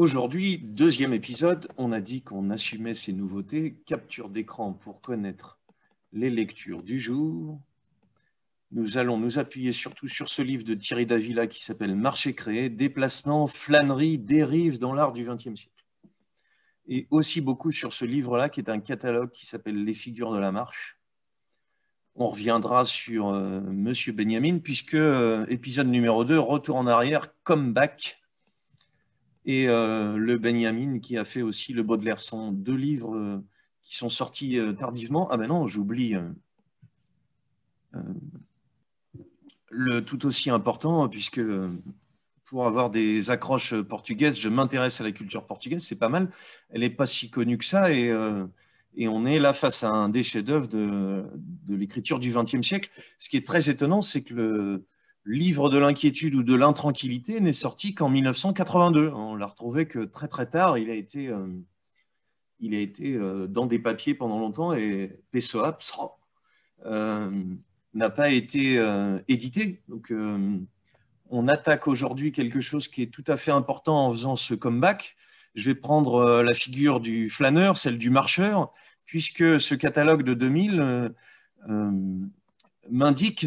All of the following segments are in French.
Aujourd'hui, deuxième épisode, on a dit qu'on assumait ces nouveautés, capture d'écran pour connaître les lectures du jour. Nous allons nous appuyer surtout sur ce livre de Thierry Davila qui s'appelle Marché créé, déplacement, flânerie, dérive dans l'art du XXe siècle. Et aussi beaucoup sur ce livre-là qui est un catalogue qui s'appelle Les figures de la marche. On reviendra sur euh, Monsieur Benjamin puisque euh, épisode numéro 2, retour en arrière, comeback, et euh, le Benjamin qui a fait aussi le Baudelaire. sont deux livres euh, qui sont sortis euh, tardivement. Ah ben non, j'oublie. le tout aussi important, puisque pour avoir des accroches portugaises, je m'intéresse à la culture portugaise, c'est pas mal. Elle n'est pas si connue que ça et, et, on est là face à un des chefs-d'œuvre de, de l'écriture du XXe siècle. Ce qui est très étonnant, c'est que le, Livre de l'inquiétude ou de l'intranquillité n'est sorti qu'en 1982. On l'a retrouvé que très très tard. Il a été, euh, il a été euh, dans des papiers pendant longtemps et Pessoa euh, n'a pas été euh, édité. Donc on attaque aujourd'hui quelque chose qui est tout à fait important en faisant ce comeback. Je vais prendre la figure du flâneur, celle du marcheur, puisque ce catalogue de 2000 m'indique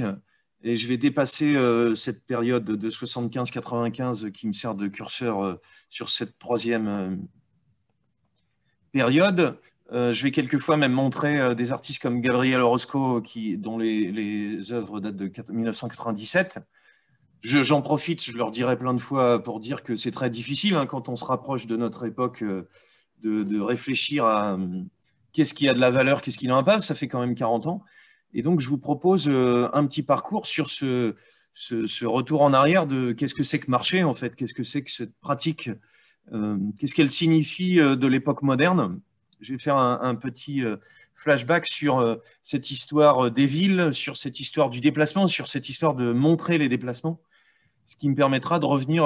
et je vais dépasser euh, cette période de 75-95 qui me sert de curseur euh, sur cette troisième euh, période. je vais quelquefois même montrer des artistes comme Gabriel Orozco, qui, dont les, œuvres datent de 1997. J'en profite, je leur dirai plein de fois pour dire que c'est très difficile hein, quand on se rapproche de notre époque de, réfléchir à qu'est-ce qui a de la valeur, qu'est-ce qui n'en a pas. Ça fait quand même 40 ans. Et donc, je vous propose euh, un petit parcours sur ce, retour en arrière de qu'est-ce que c'est que marché, en fait, qu'est-ce que c'est que cette pratique, euh, qu'est-ce qu'elle signifie euh, de l'époque moderne. Je vais faire un, petit flashback sur cette histoire des villes, sur cette histoire du déplacement, sur cette histoire de montrer les déplacements, ce qui me permettra de revenir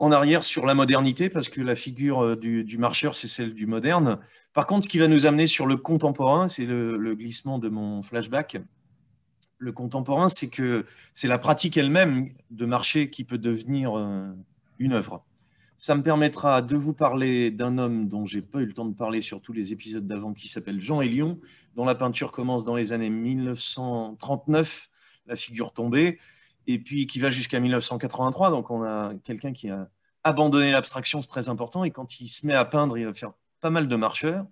en arrière sur la modernité, parce que la figure euh, du, marcheur, c'est celle du moderne. Par contre, ce qui va nous amener sur le contemporain, c'est le, glissement de mon flashback. Le contemporain, c'est que c'est la pratique elle-même de marcher qui peut devenir euh, une œuvre. Ça me permettra de vous parler d'un homme dont j'ai pas eu le temps de parler sur tous les épisodes d'avant, qui s'appelle Jean Elion, dont la peinture commence dans les années 1939, la figure tombée et puis qui va jusqu'à 1983. Donc on a quelqu'un qui a abandonné l'abstraction, c'est très important. Et quand il se met à peindre, il va faire pas mal de marcheurs.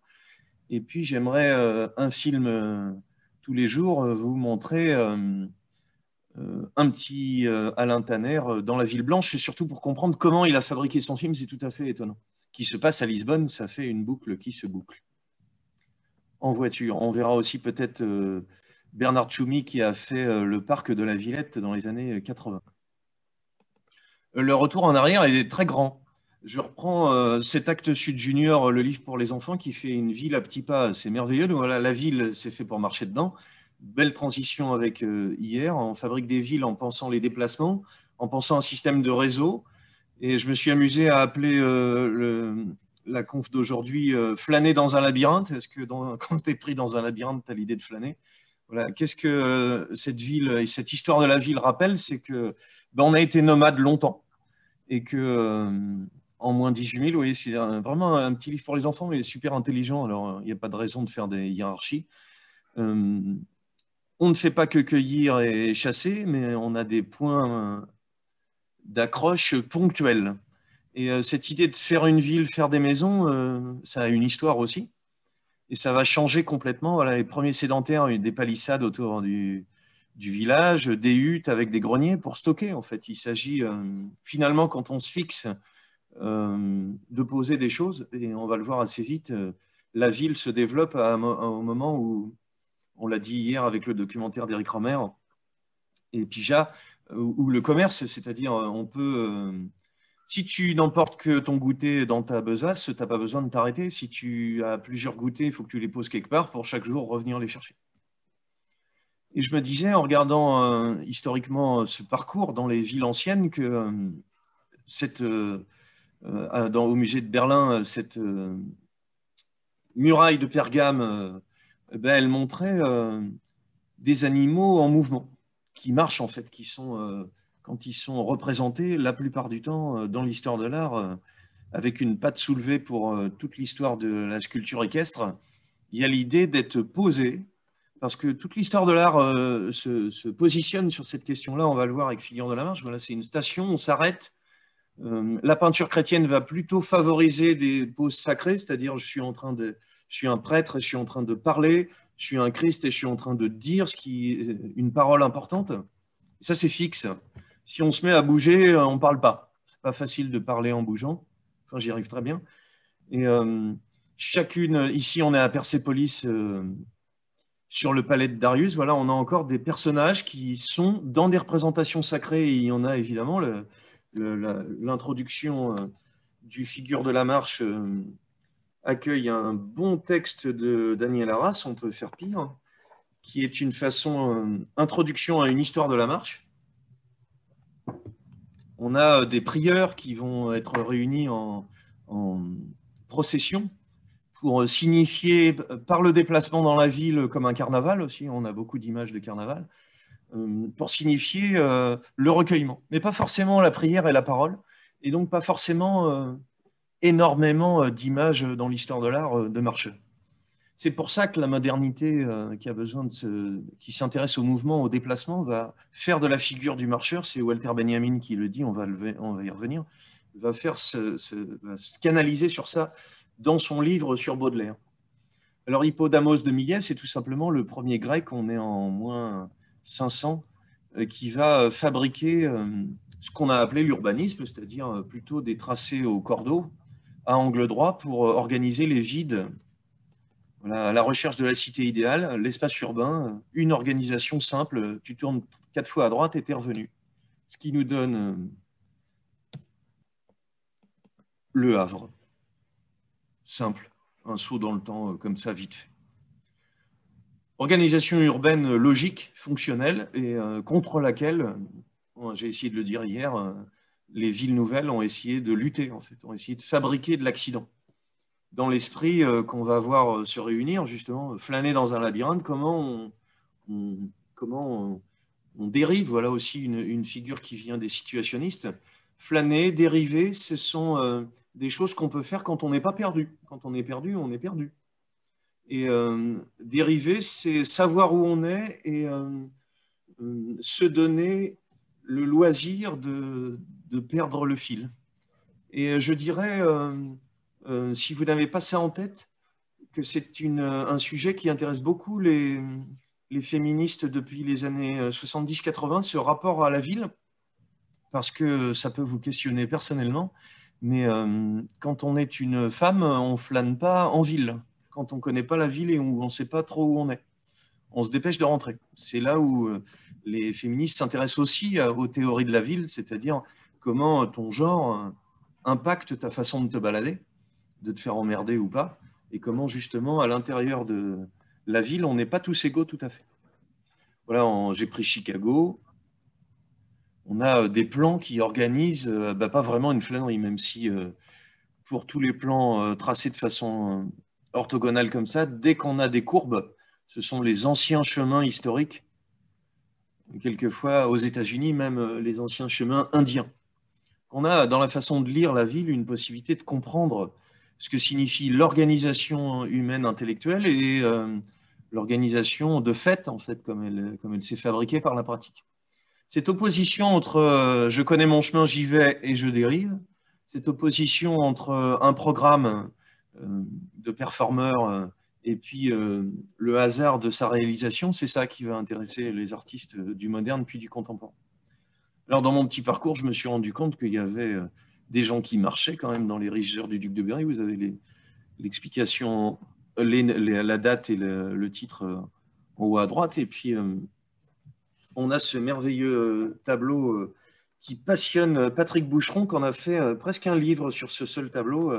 Et puis j'aimerais euh, un film euh, tous les jours euh, vous montrer un petit Alain Tanner dans La Ville Blanche, et surtout pour comprendre comment il a fabriqué son film, c'est tout à fait étonnant. Qui se passe à Lisbonne, ça fait une boucle qui se boucle. En voiture, on verra aussi peut-être Bernard Tchoumi qui a fait euh, le parc de la Villette dans les années 80. Euh, euh, le retour en arrière est très grand. Je reprends cet acte sud junior, le livre pour les enfants, qui fait une ville à petits pas. C'est merveilleux. Voilà, la ville, c'est fait pour marcher dedans. Belle transition avec hier. On fabrique des villes en pensant les déplacements, en pensant un système de réseau. Et je me suis amusé à appeler la conf d'aujourd'hui flâner dans un labyrinthe. Est-ce que quand tu es pris dans un labyrinthe, tu as l'idée de flâner Qu'est-ce que euh, cette ville, cette histoire de la ville rappelle C'est que ben, on a été nomades longtemps et que euh, en moins 18 000, vous c'est vraiment un petit livre pour les enfants, mais super intelligent. Alors, euh, il n'y a pas de raison de faire des hiérarchies. on ne fait pas que cueillir et chasser, mais on a des points d'accroche ponctuels. Et cette idée de faire une ville, faire des maisons, ça a une histoire aussi et ça va changer complètement. Voilà, les premiers sédentaires ont des palissades autour hein, du, village, des huttes avec des greniers pour stocker. En fait, il s'agit euh, finalement, quand on se fixe, euh, de poser des choses, et on va le voir assez vite, euh, la ville se développe au moment où, on l'a dit hier avec le documentaire d'Éric romer et Pija, où, le commerce, c'est-à-dire on peut si tu n'emportes que ton goûter dans ta besace, tu n'as pas besoin de t'arrêter. Si tu as plusieurs goûters, il faut que tu les poses quelque part pour chaque jour revenir les chercher. Et je me disais, en regardant euh, historiquement euh, ce parcours dans les villes anciennes, que euh, cette, dans, au musée de Berlin, cette muraille de Pergame, eh ben, elle montrait des animaux en mouvement, qui marchent en fait, qui sont quand ils sont représentés la plupart du temps euh, dans l'histoire de l'art euh, avec une patte soulevée pour euh, toute l'histoire de la sculpture équestre, il y a l'idée d'être posé, parce que toute l'histoire de l'art se, positionne sur cette question-là. On va le voir avec Figure de la Marche. Voilà, c'est une station, on s'arrête. la peinture chrétienne va plutôt favoriser des poses sacrées, c'est-à-dire je suis en train de, je suis un prêtre et je suis en train de parler, je suis un Christ et je suis en train de dire une parole importante. ça c'est fixe si on se met à bouger, euh, on ne parle pas. n'est pas facile de parler en bougeant. Enfin, j'y arrive très bien. Et euh, chacune, ici, on est à Persépolis, euh, sur le palais de Darius. Voilà, on a encore des personnages qui sont dans des représentations sacrées. il y en a évidemment l'introduction du figure de la marche accueille un bon texte de Daniel Arras, on peut faire pire, qui est une façon introduction à une histoire de la marche on a euh, des prieurs qui vont être réunis en, procession pour euh, signifier euh, par le déplacement dans la ville comme un carnaval aussi, on a beaucoup d'images de carnaval, pour signifier le recueillement, mais pas forcément la prière et la parole, et donc pas forcément énormément d'images dans l'histoire de l'art de Marcheux. C'est pour ça que la modernité euh, qui a besoin de qui s'intéresse au mouvement, au déplacement, va faire de la figure du marcheur. C'est Walter Benjamin qui le dit. On va, va y revenir. Va faire va se canaliser sur ça dans son livre sur Baudelaire. Alors Hippodamos de Millet, c'est tout simplement le premier grec. On est en moins 500 euh, qui va fabriquer euh, ce qu'on a appelé l'urbanisme, c'est-à-dire plutôt des tracés au cordeau à angle droit pour organiser les vides la recherche de la cité idéale, l'espace urbain, une organisation simple, tu tournes quatre fois à droite et tu es revenu. Ce qui nous donne euh, le Havre. Simple, un saut dans le temps euh, comme ça, vite fait. Organisation urbaine logique, fonctionnelle, et euh, contre laquelle, j'ai essayé de le dire hier, les villes nouvelles ont essayé de lutter, en fait, ont essayé de fabriquer de l'accident dans l'esprit euh, qu'on va voir euh, se réunir, justement, euh, flâner dans un labyrinthe, comment on, comment on, dérive, voilà aussi une, figure qui vient des situationnistes. Flâner, dériver, ce sont des choses qu'on peut faire quand on n'est pas perdu. Quand on est perdu, on est perdu. Et dériver, c'est savoir où on est et se donner le loisir de, perdre le fil. Et je dirais, euh, si vous n'avez pas ça en tête, que c'est euh, un sujet qui intéresse beaucoup les, les féministes depuis les années 70-80, euh, ce rapport à la ville, parce que ça peut vous questionner personnellement, mais quand on est une femme, on flâne pas en ville, quand on ne connaît pas la ville et on ne sait pas trop où on est. On se dépêche de rentrer. C'est là où les féministes s'intéressent aussi aux théories de la ville, c'est-à-dire comment ton genre impacte ta façon de te balader de te faire emmerder ou pas, et comment justement à l'intérieur de la ville, on n'est pas tous égaux tout à fait. Voilà, j'ai pris Chicago. On a euh, des plans qui organisent, euh, bah, pas vraiment une flânerie, même si euh, pour tous les plans tracés de façon orthogonale comme ça, dès qu'on a des courbes, ce sont les anciens chemins historiques, quelquefois aux États-Unis, même les anciens chemins indiens. On a dans la façon de lire la ville une possibilité de comprendre ce que signifie l'organisation humaine intellectuelle et euh, l'organisation de fait, en fait, comme elle, comme elle s'est fabriquée par la pratique. Cette opposition entre euh, je connais mon chemin, j'y vais et je dérive, cette opposition entre euh, un programme de performeur et puis le hasard de sa réalisation, c'est ça qui va intéresser les artistes du moderne puis du contemporain. Alors dans mon petit parcours, je me suis rendu compte qu'il y avait des gens qui marchaient quand même dans les régisseurs du Duc de Berry. Vous avez l'explication, la date et le, titre euh, en haut à droite. Et puis, euh, on a ce merveilleux euh, tableau qui passionne Patrick Boucheron, qu'on a fait presque un livre sur ce seul tableau.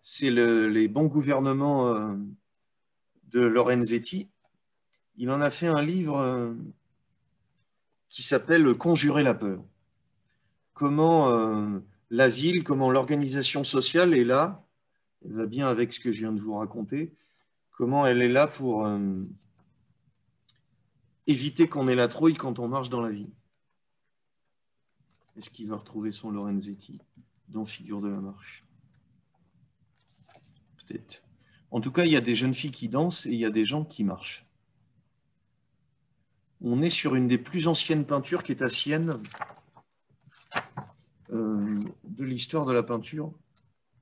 C'est les bons gouvernements de Lorenzetti. Il en a fait un livre qui s'appelle Conjurer la peur. Comment la ville, comment l'organisation sociale est là, elle va bien avec ce que je viens de vous raconter, comment elle est là pour euh, éviter qu'on ait la trouille quand on marche dans la ville. Est-ce qu'il va retrouver son Lorenzetti dans Figure de la marche Peut-être. En tout cas, il y a des jeunes filles qui dansent et il y a des gens qui marchent. On est sur une des plus anciennes peintures qui est à Sienne, euh, de l'histoire de la peinture,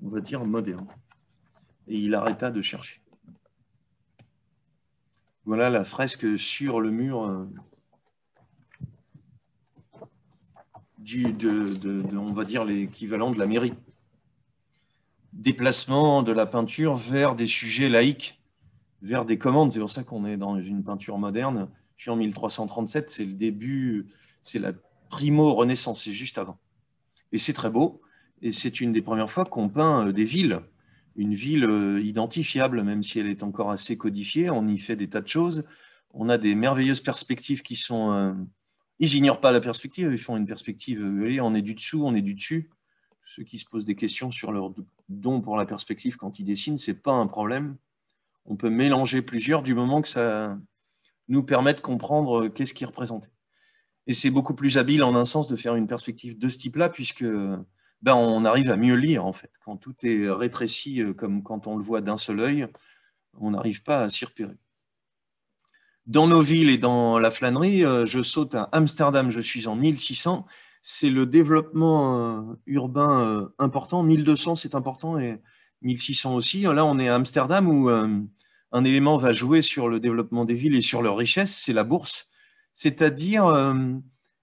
on va dire, moderne. Et il arrêta de chercher. Voilà la fresque sur le mur euh, de, on va dire, l'équivalent de la mairie. Déplacement de la peinture vers des sujets laïques, vers des commandes. C'est pour ça qu'on est dans une peinture moderne. Je suis en 1337, c'est le début, c'est la primo-renaissance, c'est juste avant. Et c'est très beau. Et c'est une des premières fois qu'on peint euh, des villes. Une ville euh, identifiable, même si elle est encore assez codifiée. On y fait des tas de choses. On a des merveilleuses perspectives qui sont... Euh, ils n'ignorent pas la perspective, ils font une perspective, voyez, on est du dessous, on est du dessus. Ceux qui se posent des questions sur leur don pour la perspective quand ils dessinent, c'est pas un problème. On peut mélanger plusieurs du moment que ça nous permet de comprendre qu'est-ce qui est représenté. Et c'est beaucoup plus habile en un sens de faire une perspective de ce type-là, puisque ben, on arrive à mieux lire en fait. Quand tout est rétréci euh, comme quand on le voit d'un seul œil, on n'arrive pas à s'y repérer. Dans nos villes et dans la flânerie, euh, je saute à Amsterdam, je suis en 1600. C'est le développement euh, urbain important. 1200, c'est important et 1600 aussi. Là, on est à Amsterdam où un élément va jouer sur le développement des villes et sur leur richesse, c'est la bourse. C'est-à-dire, euh,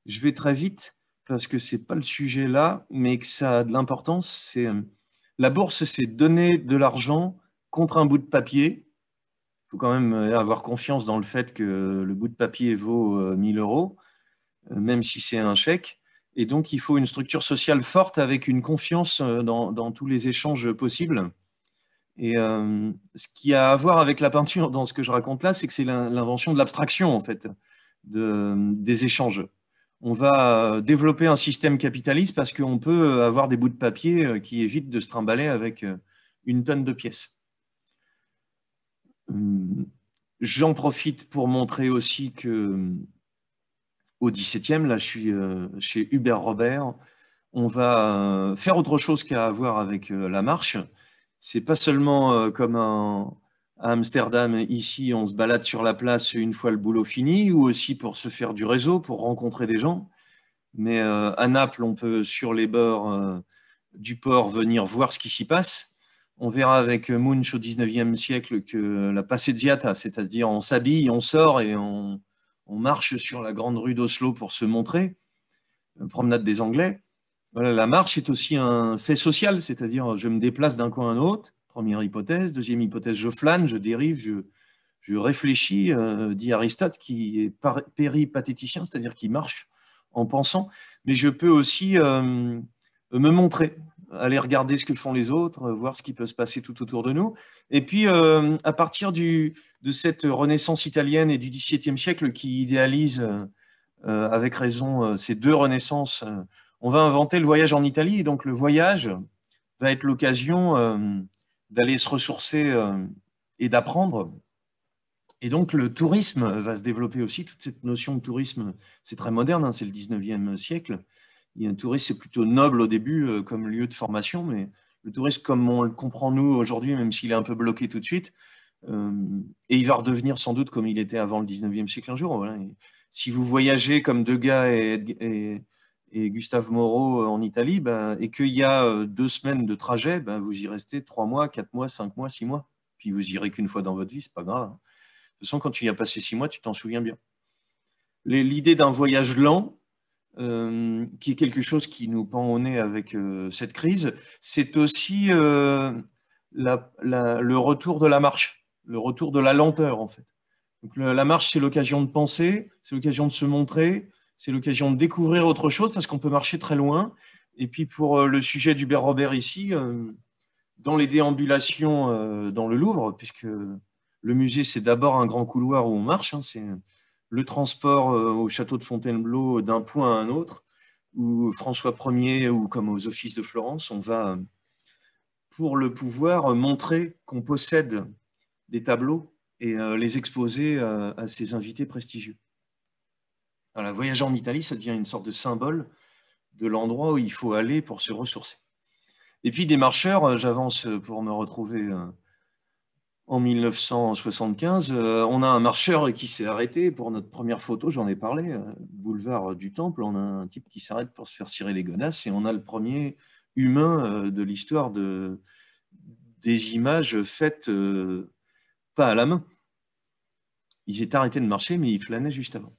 je vais très vite parce que ce n'est pas le sujet là, mais que ça a de l'importance. C'est euh, la bourse, c'est donner de l'argent contre un bout de papier. Il faut quand même euh, avoir confiance dans le fait que le bout de papier vaut 1000 euros, même si c'est un chèque. Et donc, il faut une structure sociale forte avec une confiance dans tous les échanges possibles. Et ce qui a à voir avec la peinture dans ce que je raconte là, c'est que c'est l'invention de l'abstraction, en fait des échanges. On va euh, développer un système capitaliste parce qu'on peut avoir des bouts de papier euh, qui évitent de se trimballer avec euh, une tonne de pièces. Hum, j'en profite pour montrer aussi que hum, au 17e, là je suis chez Hubert Robert, on va faire autre chose qu'à avoir avec la marche. C'est pas seulement comme un, à Amsterdam, ici, on se balade sur la place une fois le boulot fini, ou aussi pour se faire du réseau, pour rencontrer des gens. Mais euh, à Naples, on peut, sur les bords euh, du port, venir voir ce qui s'y passe. On verra avec Munch au 19e siècle que la passeggiata, c'est-à-dire on s'habille, on sort et on, marche sur la grande rue d'Oslo pour se montrer, promenade des Anglais. la marche est aussi un fait social, c'est-à-dire je me déplace d'un coin à l'autre Première hypothèse. Deuxième hypothèse, je flâne, je dérive, je, réfléchis, euh, dit Aristote, qui est péripathéticien, c'est-à-dire qui marche en pensant. Mais je peux aussi euh, me montrer, aller regarder ce que font les autres, euh, voir ce qui peut se passer tout autour de nous. Et puis, à partir du, de cette renaissance italienne et du XVIIe siècle qui idéalise avec raison ces deux renaissances, on va inventer le voyage en Italie. Et donc, le voyage va être l'occasion d'aller se ressourcer euh, et d'apprendre. Et donc le tourisme va se développer aussi, toute cette notion de tourisme, c'est très moderne, hein, c'est le 19e siècle. Et un tourisme, c'est plutôt noble au début euh, comme lieu de formation, mais le tourisme, comme on le comprend nous aujourd'hui, même s'il est un peu bloqué tout de suite, euh, et il va redevenir sans doute comme il était avant le 19e siècle un jour. si vous voyagez comme Degas et, et et Gustave Moreau euh, en Italie, ben, et qu'il y a euh, deux semaines de trajet, ben, vous y restez trois mois, quatre mois, cinq mois, six mois. Puis vous irez qu'une fois dans votre vie, c'est pas grave. Hein. De toute façon, quand tu y as passé six mois, tu t'en souviens bien. L'idée d'un voyage lent, euh, qui est quelque chose qui nous pend au nez avec cette crise, c'est aussi le retour de la marche, le retour de la lenteur en fait. la marche, c'est l'occasion de penser, c'est l'occasion de se montrer, c'est l'occasion de découvrir autre chose parce qu'on peut marcher très loin. Et puis pour euh, le sujet d'Hubert Robert ici, euh, dans les déambulations euh, dans le Louvre, puisque le musée c'est d'abord un grand couloir où on marche, hein, c'est le transport au château de Fontainebleau d'un point à un autre, ou François Ier ou comme aux offices de Florence, on va pour le pouvoir montrer qu'on possède des tableaux et les exposer à ses invités prestigieux. Voilà, voyager en Italie, ça devient une sorte de symbole de l'endroit où il faut aller pour se ressourcer. Et puis des marcheurs, euh, j'avance pour me retrouver euh, en 1975. Euh, on a un marcheur qui s'est arrêté pour notre première photo, j'en ai parlé, boulevard du Temple. On a un type qui s'arrête pour se faire cirer les gonasses et on a le premier humain de l'histoire de, des images faites pas à la main. Il s'est arrêté de marcher, mais il flânait juste avant.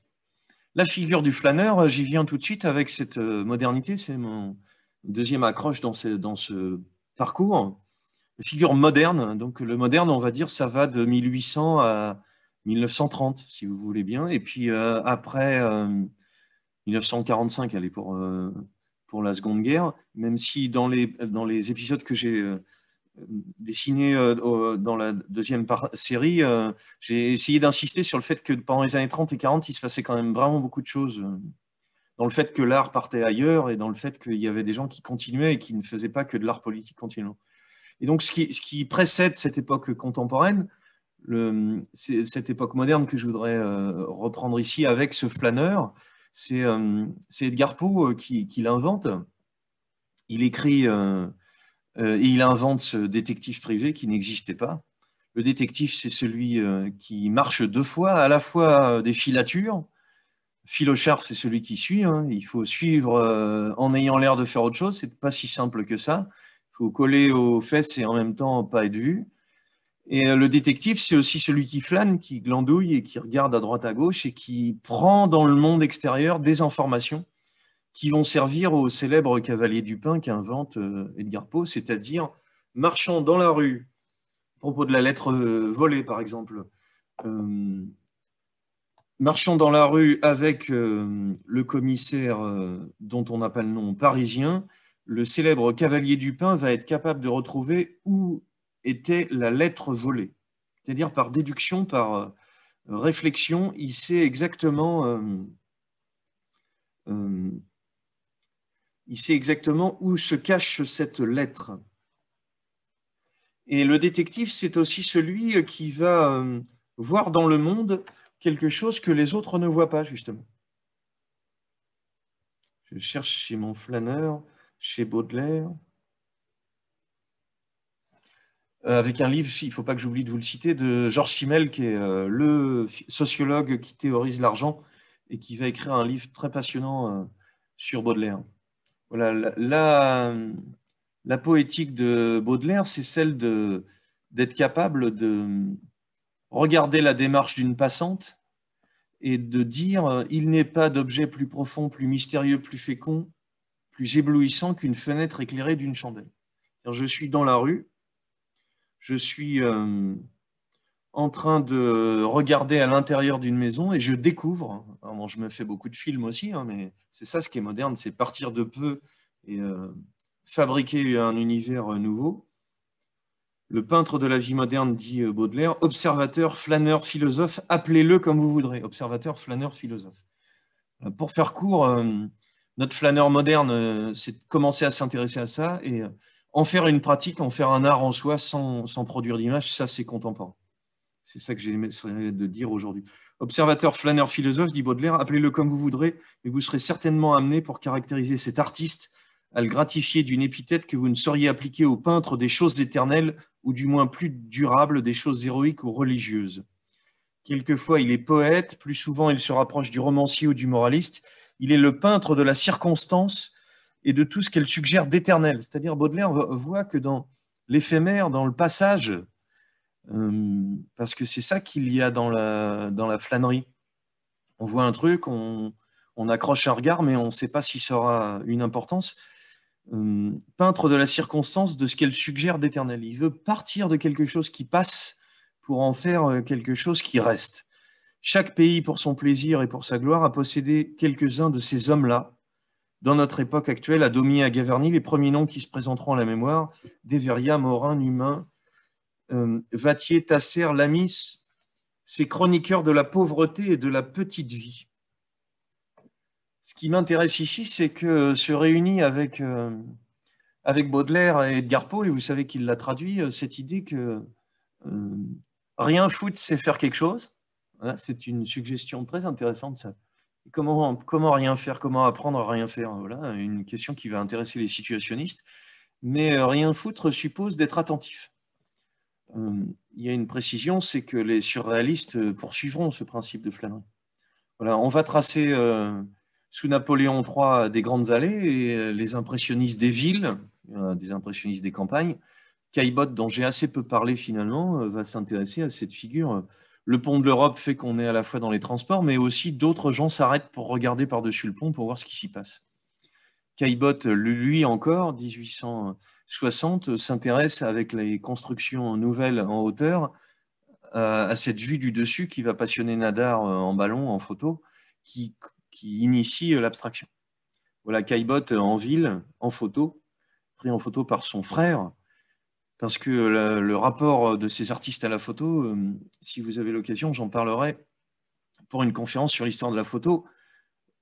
La figure du flâneur, euh, j'y viens tout de suite avec cette euh, modernité, c'est mon deuxième accroche dans ce, dans ce parcours. La figure moderne, hein, donc le moderne, on va dire, ça va de 1800 à 1930, si vous voulez bien, et puis euh, après 1945, allez, pour, pour la Seconde Guerre, même si dans les, dans les épisodes que j'ai dessiné euh, dans la deuxième série, euh, j'ai essayé d'insister sur le fait que pendant les années 30 et 40, il se passait quand même vraiment beaucoup de choses. Euh, dans le fait que l'art partait ailleurs et dans le fait qu'il y avait des gens qui continuaient et qui ne faisaient pas que de l'art politique continuellement. Et donc, ce qui, ce qui, précède cette époque contemporaine, le, cette époque moderne que je voudrais reprendre ici avec ce flâneur, c'est Edgar Poe qui, qui l'invente. Il écrit euh, et il invente ce détective privé qui n'existait pas. Le détective, c'est celui euh, qui marche deux fois, à la fois euh, des filatures. Philochard, c'est celui qui suit. Hein. Il faut suivre en ayant l'air de faire autre chose. C'est pas si simple que ça. Il faut coller aux fesses et en même temps pas être vu. Et le détective, c'est aussi celui qui flâne, qui glandouille et qui regarde à droite à gauche et qui prend dans le monde extérieur des informations qui vont servir au célèbre cavalier du pain qu'invente euh, Edgar Poe, c'est-à-dire marchant dans la rue, à propos de la lettre euh, volée par exemple, euh, marchant dans la rue avec le commissaire dont on n'a pas le nom parisien, le célèbre cavalier du pain va être capable de retrouver où était la lettre volée. C'est-à-dire par déduction, par réflexion, il sait exactement il sait exactement où se cache cette lettre. Et le détective, c'est aussi celui qui va euh, voir dans le monde quelque chose que les autres ne voient pas, justement. Je cherche chez mon flâneur, chez Baudelaire. Euh, avec un livre, il ne faut pas que j'oublie de vous le citer, de Georges Simmel, qui est euh, le sociologue qui théorise l'argent et qui va écrire un livre très passionnant sur Baudelaire la, poétique de Baudelaire, c'est celle d'être capable de regarder la démarche d'une passante et de dire euh, il n'est pas d'objet plus profond, plus mystérieux, plus fécond, plus éblouissant qu'une fenêtre éclairée d'une chandelle. Je suis dans la rue, je suis euh, en train de regarder à l'intérieur d'une maison et je découvre. Hein, je me fais beaucoup de films aussi, hein, mais c'est ça ce qui est moderne, c'est partir de peu et euh, fabriquer un univers euh, nouveau. Le peintre de la vie moderne, dit euh, Baudelaire, observateur, flâneur, philosophe, appelez-le comme vous voudrez. Observateur, flâneur, philosophe. Pour faire court, notre flâneur moderne, c'est commencer à s'intéresser à ça et en faire une pratique, en faire un art en soi sans produire d'image, ça c'est contemporain. C'est ça que j'aimerais de dire aujourd'hui. Observateur, flâneur, philosophe, dit Baudelaire, appelez-le comme vous voudrez, mais vous serez certainement amené pour caractériser cet artiste à le gratifier d'une épithète que vous ne sauriez appliquer au peintre des choses éternelles, ou du moins plus durables, des choses héroïques ou religieuses. Quelquefois, il est poète, plus souvent, il se rapproche du romancier ou du moraliste. Il est le peintre de la circonstance et de tout ce qu'elle suggère d'éternel. C'est-à-dire, Baudelaire voit que dans l'éphémère, dans le passage, Hum, parce que c'est ça qu'il y a dans la, dans la flânerie. On voit un truc, on, on accroche un regard, mais on ne sait pas s'il sera une importance. Hum, peintre de la circonstance, de ce qu'elle suggère d'éternel. Il veut partir de quelque chose qui passe pour en faire euh, quelque chose qui reste. Chaque pays, pour son plaisir et pour sa gloire, a possédé quelques-uns de ces hommes-là. Dans notre époque actuelle, à Domi à Gaverny, les premiers noms qui se présenteront à la mémoire, Deveria, Morin, Humain, Vatier, euh, Tasser, Lamis, ces chroniqueurs de la pauvreté et de la petite vie. Ce qui m'intéresse ici, c'est que euh, se réunit avec, euh, avec Baudelaire et Edgar Poe, et vous savez qu'il l'a traduit, cette idée que rien foutre, c'est faire quelque chose. c'est une suggestion très intéressante, ça. Comment, comment, rien faire, comment apprendre à rien faire Voilà une question qui va intéresser les situationnistes. Mais rien foutre suppose d'être attentif. Euh, il y a une précision, c'est que les surréalistes euh, poursuivront ce principe de flânerie. Voilà, on va tracer euh, sous Napoléon III des grandes allées et les impressionnistes des villes, des impressionnistes des campagnes. Caillebotte, dont j'ai assez peu parlé finalement, va s'intéresser à cette figure. Le pont de l'Europe fait qu'on est à la fois dans les transports, mais aussi d'autres gens s'arrêtent pour regarder par-dessus le pont pour voir ce qui s'y passe. Caillebotte, lui encore, 1800 60 s'intéresse avec les constructions nouvelles en hauteur euh, à cette vue du dessus qui va passionner Nadar euh, en ballon, en photo, qui, initie euh, l'abstraction. Voilà Caillebotte en ville, en photo, pris en photo par son frère, parce que le rapport de ces artistes à la photo, si vous avez l'occasion, j'en parlerai pour une conférence sur l'histoire de la photo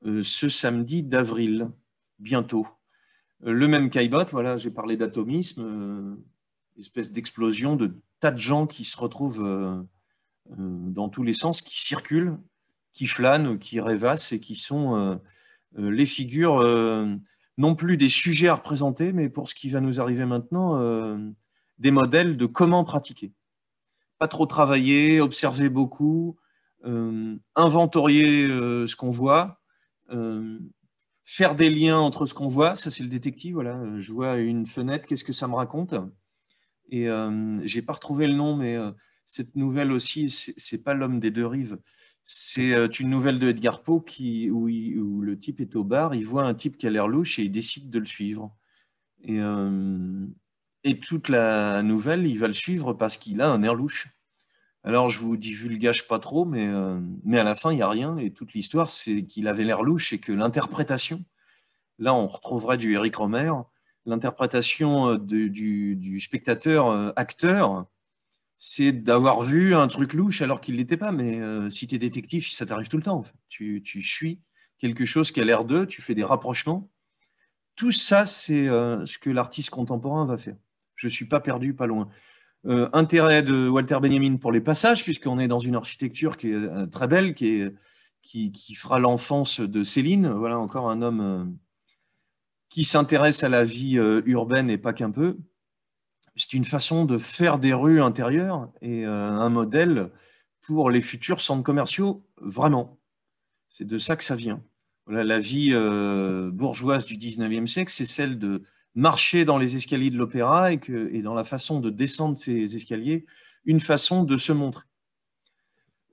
ce samedi d'avril, bientôt. Euh, le même Kaibot, voilà, j'ai parlé d'atomisme, euh, espèce d'explosion de tas de gens qui se retrouvent euh, dans tous les sens, qui circulent, qui flânent, qui rêvassent et qui sont les figures non plus des sujets à représenter, mais pour ce qui va nous arriver maintenant, des modèles de comment pratiquer. Pas trop travailler, observer beaucoup, inventorier ce qu'on voit faire des liens entre ce qu'on voit, ça c'est le détective, voilà, euh, je vois une fenêtre, qu'est-ce que ça me raconte Et je euh, j'ai pas retrouvé le nom, mais euh, cette nouvelle aussi, c'est pas l'homme des deux rives, c'est une nouvelle de Edgar Poe qui, où, le type est au bar, il voit un type qui a l'air louche et il décide de le suivre. Et, et toute la nouvelle, il va le suivre parce qu'il a un air louche. Alors, je vous divulgage pas trop, mais, euh, à la fin, il n'y a rien. Et toute l'histoire, c'est qu'il avait l'air louche et que l'interprétation, là, on retrouverait du Eric Romer, l'interprétation euh, du, spectateur euh, acteur, c'est d'avoir vu un truc louche alors qu'il ne l'était pas. Mais si tu es détective, ça t'arrive tout le temps. tu, tu suis quelque chose qui a l'air d'eux, tu fais des rapprochements. Tout ça, c'est ce que l'artiste contemporain va faire. Je ne suis pas perdu, pas loin. Euh, intérêt de Walter Benjamin pour les passages, puisqu'on est dans une architecture qui est euh, très belle, qui, est, qui, qui fera l'enfance de Céline. Voilà encore un homme euh, qui s'intéresse à la vie urbaine et pas qu'un peu. C'est une façon de faire des rues intérieures et un modèle pour les futurs centres commerciaux, vraiment. C'est de ça que ça vient. la vie bourgeoise du 19e siècle, c'est celle de marcher dans les escaliers de l'opéra et, et dans la façon de descendre ces escaliers, une façon de se montrer.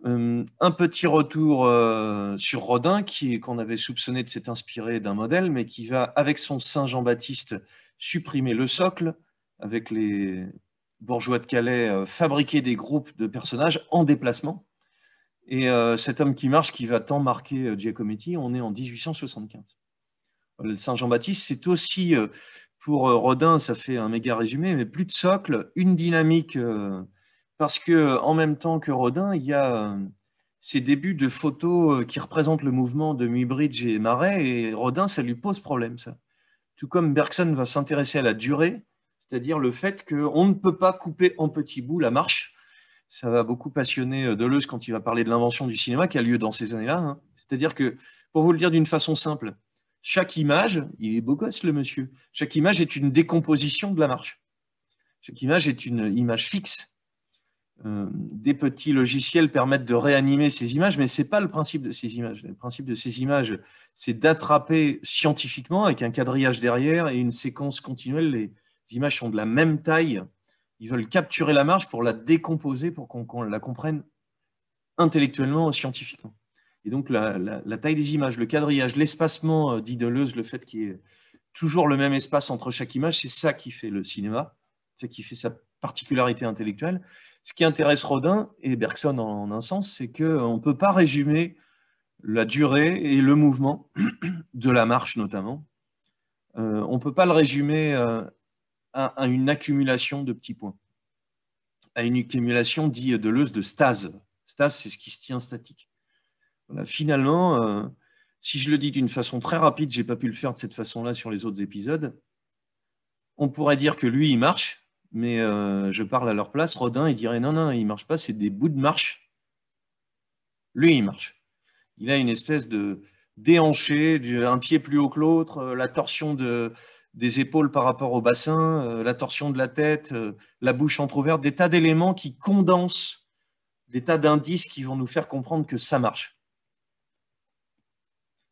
Euh, un petit retour euh, sur Rodin, qui, qu'on avait soupçonné de s'être inspiré d'un modèle, mais qui va, avec son Saint Jean-Baptiste, supprimer le socle, avec les bourgeois de Calais, euh, fabriquer des groupes de personnages en déplacement. Et cet homme qui marche, qui va tant marquer Giacometti, on est en 1875. Le Saint Jean-Baptiste, c'est aussi pour euh, Rodin, ça fait un méga résumé, mais plus de socle, une dynamique, euh, parce que en même temps que Rodin, il y a euh, ces débuts de photos qui représentent le mouvement de Muybridge et Marais, et Rodin, ça lui pose problème, ça. Tout comme Bergson va s'intéresser à la durée, c'est-à-dire le fait qu'on ne peut pas couper en petits bouts la marche. Ça va beaucoup passionner Deleuze quand il va parler de l'invention du cinéma qui a lieu dans ces années-là. Hein. C'est-à-dire que, pour vous le dire d'une façon simple, chaque image, il est beau gosse le monsieur, chaque image est une décomposition de la marche. Chaque image est une image fixe. Euh, des petits logiciels permettent de réanimer ces images, mais ce n'est pas le principe de ces images. Le principe de ces images, c'est d'attraper scientifiquement avec un quadrillage derrière et une séquence continuelle. Les images sont de la même taille. Ils veulent capturer la marche pour la décomposer, pour qu'on la comprenne intellectuellement, scientifiquement. Et donc la, taille des images, le quadrillage, l'espacement euh, dit Deleuze, le fait qu'il y ait toujours le même espace entre chaque image, c'est ça qui fait le cinéma, c'est qui fait sa particularité intellectuelle. Ce qui intéresse Rodin et Bergson en, un sens, c'est qu'on euh, ne peut pas résumer la durée et le mouvement de la marche notamment. Euh, on ne peut pas le résumer à, une accumulation de petits points, à une accumulation dit Deleuze de stase. Stase, c'est ce qui se tient statique. Voilà, euh, finalement, euh, si je le dis d'une façon très rapide, je n'ai pas pu le faire de cette façon-là sur les autres épisodes. On pourrait dire que lui, il marche, mais euh, je parle à leur place. Rodin, il dirait non, non, il ne marche pas, c'est des bouts de marche. Lui, il marche. Il a une espèce de déhanché, un pied plus haut que l'autre, la torsion des épaules par rapport au bassin, la torsion de la tête, la bouche entrouverte, des tas d'éléments qui condensent, des tas d'indices qui vont nous faire comprendre que ça marche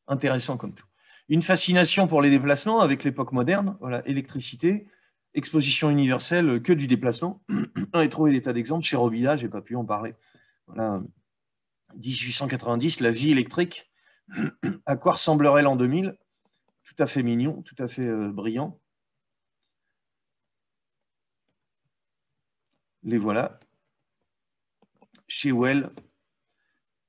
intéressant comme tout. Une fascination pour les déplacements avec l'époque moderne, voilà, électricité, exposition universelle, euh, que du déplacement. on a trouvé des tas d'exemples. Chez Robida, n'ai pas pu en parler. Voilà. 1890, la vie électrique. à quoi ressemblerait l'an 2000 Tout à fait mignon, tout à fait euh, brillant. Les voilà. Chez Well,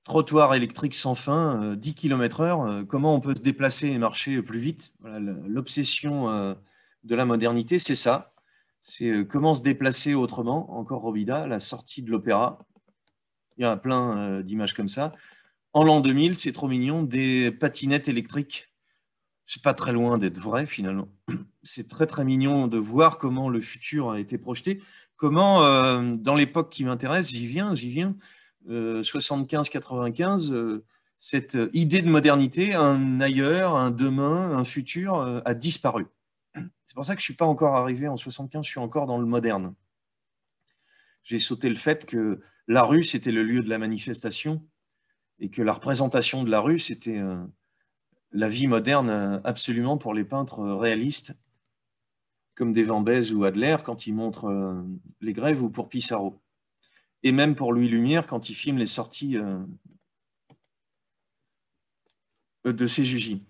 trottoir électrique sans fin, 10 euh, km/h, euh, comment on peut se déplacer et marcher plus vite L'obsession euh, de la modernité, c'est ça. C'est comment se déplacer autrement. Encore Robida, la sortie de l'opéra. Il y a plein d'images comme ça. En l'an 2000, c'est trop mignon, des patinettes électriques. C'est pas très loin d'être vrai finalement. C'est très très mignon de voir comment le futur a été projeté. Comment, dans l'époque qui m'intéresse, j'y viens, j'y viens 75-95, euh, euh, cette euh, idée de modernité, un ailleurs, un demain, un futur, a disparu. C'est pour ça que je ne suis pas encore arrivé en 75, je suis encore dans le moderne. J'ai sauté le fait que la rue, c'était le lieu de la manifestation et que la représentation de la rue, c'était la vie moderne absolument pour les peintres réalistes, comme des ou Adler quand ils montrent les grèves ou pour Pissarro et même pour Louis Lumière quand il filme les sorties euh, de ses jugis.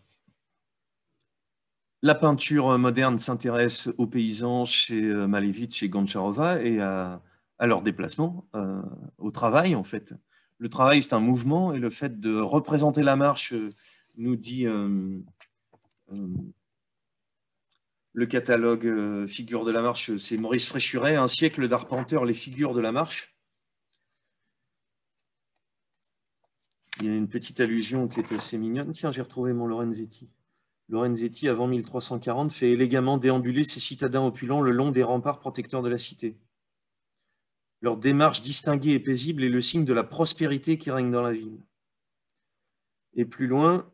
La peinture moderne s'intéresse aux paysans chez euh, Malevitch et Goncharova et à, leur déplacement, euh, au travail en fait. Le travail, c'est un mouvement et le fait de représenter la marche, nous dit le catalogue Figure de la marche, c'est Maurice Fréchuret, un siècle d'arpenteur, les figures de la marche. il y a une petite allusion qui est assez mignonne. Tiens, j'ai retrouvé mon Lorenzetti. Lorenzetti, avant 1340, fait élégamment déambuler ses citadins opulents le long des remparts protecteurs de la cité. Leur démarche distinguée et paisible est le signe de la prospérité qui règne dans la ville. Et plus loin,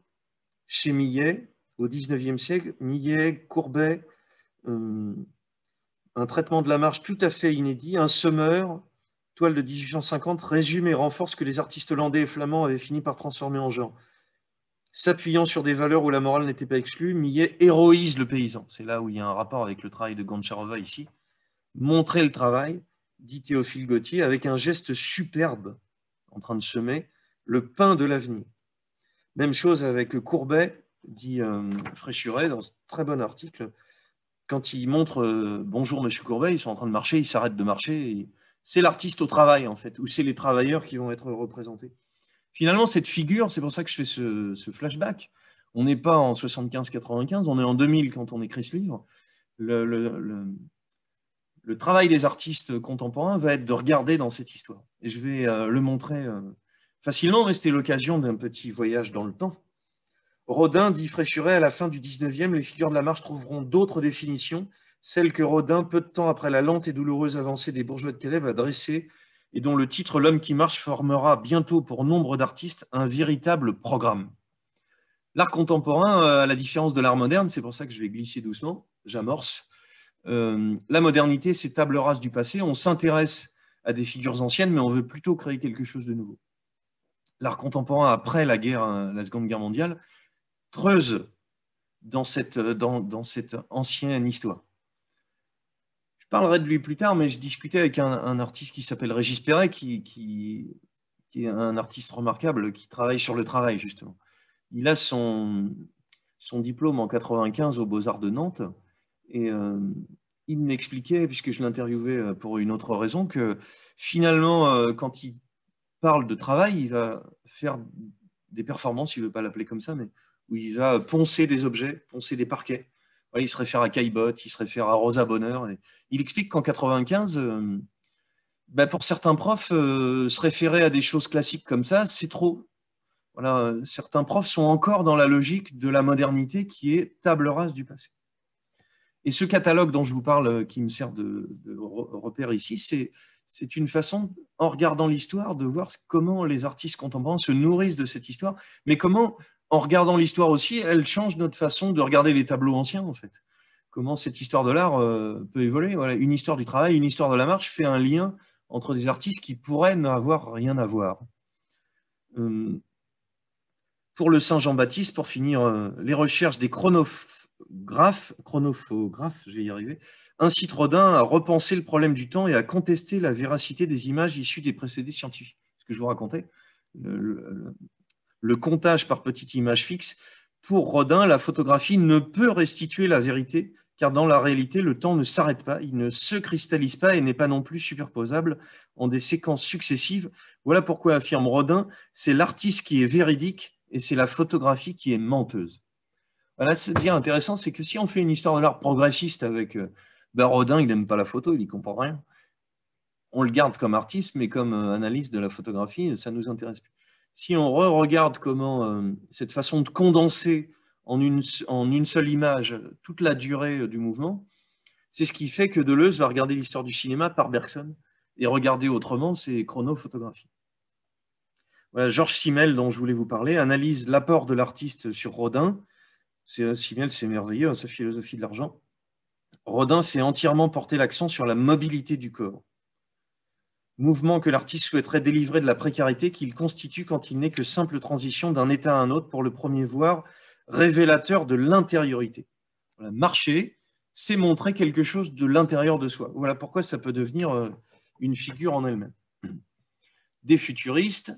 chez Millet, au XIXe siècle, Millet, Courbet, euh, un traitement de la marche tout à fait inédit, un semeur toile de 1850 résume et renforce que les artistes hollandais et flamands avaient fini par transformer en genre. S'appuyant sur des valeurs où la morale n'était pas exclue, Millet héroïse le paysan. C'est là où il y a un rapport avec le travail de Goncharova ici. Montrer le travail, dit Théophile Gauthier, avec un geste superbe, en train de semer, le pain de l'avenir. Même chose avec Courbet, dit euh, Fréchuret dans ce très bon article. Quand il montre euh, Bonjour Monsieur Courbet, ils sont en train de marcher, ils s'arrêtent de marcher, et c'est l'artiste au travail, en fait, ou c'est les travailleurs qui vont être représentés. Finalement, cette figure, c'est pour ça que je fais ce, flashback. On n'est pas en 75-95, on est en 2000 quand on écrit ce livre. Le, travail des artistes contemporains va être de regarder dans cette histoire. Et je vais euh, le montrer euh, facilement, mais c'était l'occasion d'un petit voyage dans le temps. Rodin dit Fréchuret, à la fin du 19e, les figures de la marche trouveront d'autres définitions celle que Rodin, peu de temps après la lente et douloureuse avancée des bourgeois de Calais, a dresser et dont le titre L'homme qui marche formera bientôt pour nombre d'artistes un véritable programme. L'art contemporain, euh, à la différence de l'art moderne, c'est pour ça que je vais glisser doucement, j'amorce, euh, la modernité, c'est table rase du passé, on s'intéresse à des figures anciennes, mais on veut plutôt créer quelque chose de nouveau. L'art contemporain, après la, guerre, euh, la Seconde Guerre mondiale, creuse dans cette ancienne histoire parlerai de lui plus tard, mais je discutais avec un, artiste qui s'appelle Régis Perret, qui, est un artiste remarquable qui travaille sur le travail, justement. Il a son, diplôme en 95 aux Beaux-Arts de Nantes, et euh, il m'expliquait, puisque je l'interviewais euh, pour une autre raison, que finalement, euh, quand il parle de travail, il va faire des performances, il ne veut pas l'appeler comme ça, mais où il va poncer des objets, poncer des parquets il se réfère à Caillebotte, il se réfère à Rosa Bonheur. il explique qu'en 95, euh, bah, pour certains profs, euh, se référer à des choses classiques comme ça, c'est trop. Voilà, euh, certains profs sont encore dans la logique de la modernité qui est table rase du passé. Et ce catalogue dont je vous parle, qui me sert de, de repère ici, c'est une façon, en regardant l'histoire, de voir comment les artistes contemporains se nourrissent de cette histoire, mais comment en regardant l'histoire aussi, elle change notre façon de regarder les tableaux anciens, en fait. Comment cette histoire de l'art euh, peut évoluer. Voilà, une histoire du travail, une histoire de la marche fait un lien entre des artistes qui pourraient n'avoir rien à voir. Euh, pour le Saint-Jean-Baptiste, pour finir, euh, les recherches des chronographes, chronophographes, je vais y arriver, incitent Rodin à repenser le problème du temps et à contester la véracité des images issues des précédés scientifiques. Ce que je vous racontais, le, le comptage par petite image fixe, pour Rodin, la photographie ne peut restituer la vérité, car dans la réalité, le temps ne s'arrête pas, il ne se cristallise pas et n'est pas non plus superposable en des séquences successives. Voilà pourquoi affirme Rodin, c'est l'artiste qui est véridique et c'est la photographie qui est menteuse. Voilà, ce qui est intéressant, c'est que si on fait une histoire de l'art progressiste avec euh, bah, Rodin, il n'aime pas la photo, il n'y comprend rien. On le garde comme artiste, mais comme euh, analyste de la photographie, euh, ça ne nous intéresse plus si on re regarde comment euh, cette façon de condenser en une, en une seule image toute la durée euh, du mouvement, c'est ce qui fait que Deleuze va regarder l'histoire du cinéma par Bergson et regarder autrement ses chronophotographies. Georges Simmel, dont je voulais vous parler, analyse l'apport de l'artiste sur Rodin. Euh, Simmel, c'est merveilleux, hein, sa philosophie de l'argent. Rodin fait entièrement porter l'accent sur la mobilité du corps mouvement que l'artiste souhaiterait délivrer de la précarité qu'il constitue quand il n'est que simple transition d'un état à un autre pour le premier voir révélateur de l'intériorité. marcher, c'est montrer quelque chose de l'intérieur de soi. Voilà pourquoi ça peut devenir euh, une figure en elle-même. Des futuristes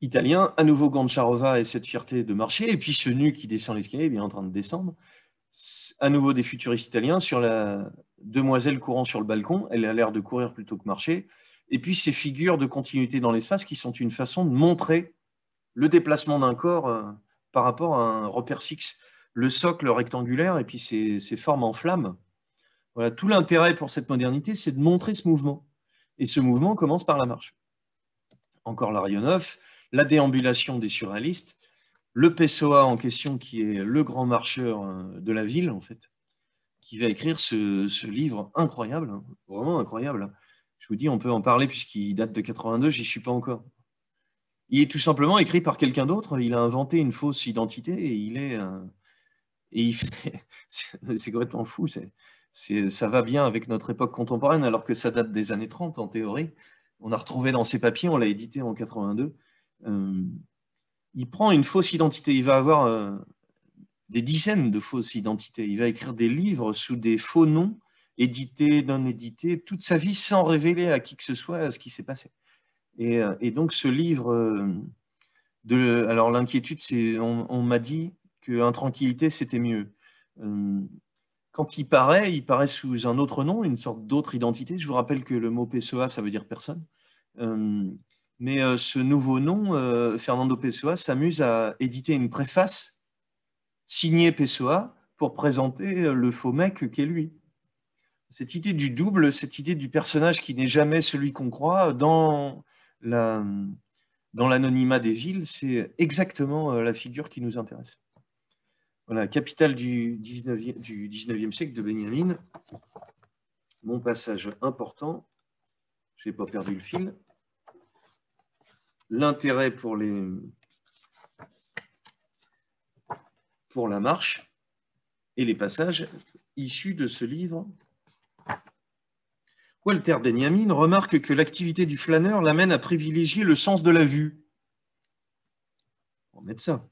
italiens, à nouveau Goncharova et cette fierté de marcher, et puis ce nu qui descend l'escalier, bien en train de descendre, à nouveau des futuristes italiens sur la demoiselle courant sur le balcon, elle a l'air de courir plutôt que marcher, et puis ces figures de continuité dans l'espace qui sont une façon de montrer le déplacement d'un corps euh, par rapport à un repère fixe, le socle rectangulaire et puis ces, formes en flamme. Voilà, tout l'intérêt pour cette modernité, c'est de montrer ce mouvement. Et ce mouvement commence par la marche. Encore Larionov, la déambulation des surréalistes, le Pessoa en question, qui est le grand marcheur euh, de la ville, en fait, qui va écrire ce livre incroyable, hein, vraiment incroyable, hein je vous dis, on peut en parler puisqu'il date de 82, j'y suis pas encore. Il est tout simplement écrit par quelqu'un d'autre, il a inventé une fausse identité et il est. Euh, et il c'est complètement fou, ça va bien avec notre époque contemporaine alors que ça date des années 30 en théorie. On a retrouvé dans ses papiers, on l'a édité en 82. Euh, il prend une fausse identité, il va avoir euh, des dizaines de fausses identités, il va écrire des livres sous des faux noms édité, non édité, toute sa vie sans révéler à qui que ce soit ce qui s'est passé. Et, euh, donc ce livre, euh, alors l'inquiétude, on, m'a dit que c'était mieux. Euh, quand il paraît, il paraît sous un autre nom, une sorte d'autre identité. Je vous rappelle que le mot PSOA, ça veut dire personne. Mais ce nouveau nom, Fernando Pessoa, s'amuse à éditer une préface signée Pessoa pour présenter le faux mec qu'est lui cette idée du double, cette idée du personnage qui n'est jamais celui qu'on croit, dans l'anonymat des villes, c'est exactement euh, la figure qui nous intéresse. Voilà, capitale du 19 siècle de Benjamin. Mon passage important, je n'ai pas perdu le fil. L'intérêt pour, les, pour la marche et les passages issus de ce livre Walter Benjamin remarque que l'activité du flâneur l'amène à privilégier le sens de la vue. On va ça.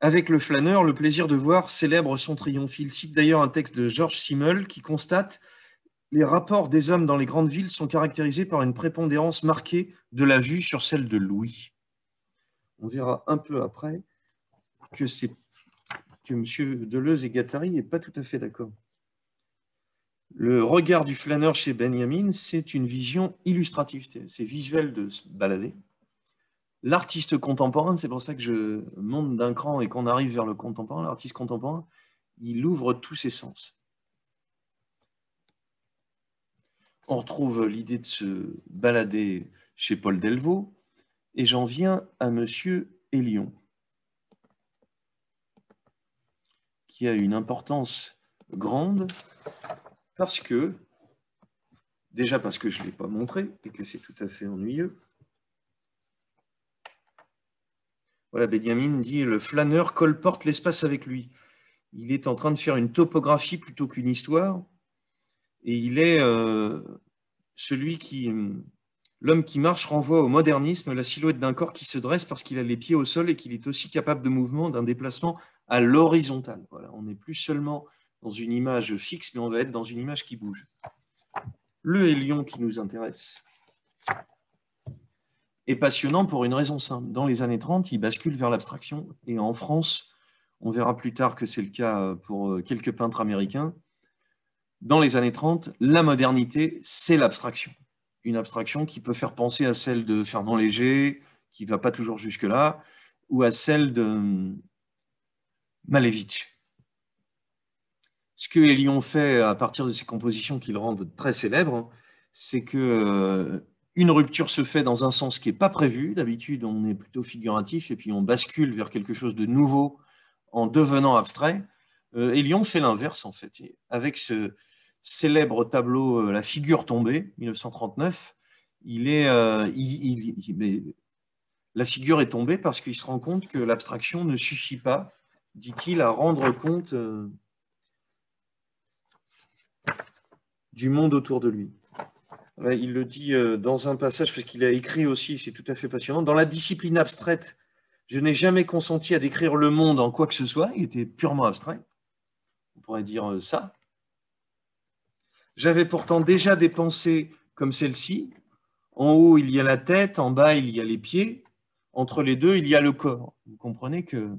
Avec le flâneur, le plaisir de voir célèbre son triomphe. Il cite d'ailleurs un texte de Georges Simmel qui constate Les rapports des hommes dans les grandes villes sont caractérisés par une prépondérance marquée de la vue sur celle de Louis. » On verra un peu après que, que M. Deleuze et Gattari n'est pas tout à fait d'accord. Le regard du flâneur chez Benjamin, c'est une vision illustrative, c'est visuel de se balader. L'artiste contemporain, c'est pour ça que je monte d'un cran et qu'on arrive vers le contemporain, l'artiste contemporain, il ouvre tous ses sens. On retrouve l'idée de se balader chez Paul Delvaux, et j'en viens à Monsieur Elion, qui a une importance grande parce que, déjà parce que je ne l'ai pas montré et que c'est tout à fait ennuyeux. Voilà, Benjamin dit le flâneur colporte l'espace avec lui. Il est en train de faire une topographie plutôt qu'une histoire. Et il est euh, celui qui. L'homme qui marche renvoie au modernisme la silhouette d'un corps qui se dresse parce qu'il a les pieds au sol et qu'il est aussi capable de mouvement, d'un déplacement à l'horizontale. Voilà, on n'est plus seulement dans une image fixe, mais on va être dans une image qui bouge. Le hélion qui nous intéresse est passionnant pour une raison simple. Dans les années 30, il bascule vers l'abstraction. Et en France, on verra plus tard que c'est le cas pour quelques peintres américains, dans les années 30, la modernité, c'est l'abstraction. Une abstraction qui peut faire penser à celle de Fernand Léger, qui ne va pas toujours jusque-là, ou à celle de Malevich, ce que Elion fait à partir de ces compositions qu'il rend très célèbre, c'est que euh, une rupture se fait dans un sens qui n'est pas prévu. D'habitude, on est plutôt figuratif et puis on bascule vers quelque chose de nouveau en devenant abstrait. Euh, Lyon fait l'inverse, en fait. Avec ce célèbre tableau euh, La figure tombée, 1939, il est, la figure est tombée parce qu'il se rend compte que l'abstraction ne suffit pas, dit-il, à rendre compte. du monde autour de lui. Il le dit euh, dans un passage, parce qu'il a écrit aussi, c'est tout à fait passionnant, dans la discipline abstraite, je n'ai jamais consenti à décrire le monde en quoi que ce soit, il était purement abstrait, on pourrait dire euh, ça. J'avais pourtant déjà des pensées comme celle-ci, en haut il y a la tête, en bas il y a les pieds, entre les deux il y a le corps. Vous comprenez que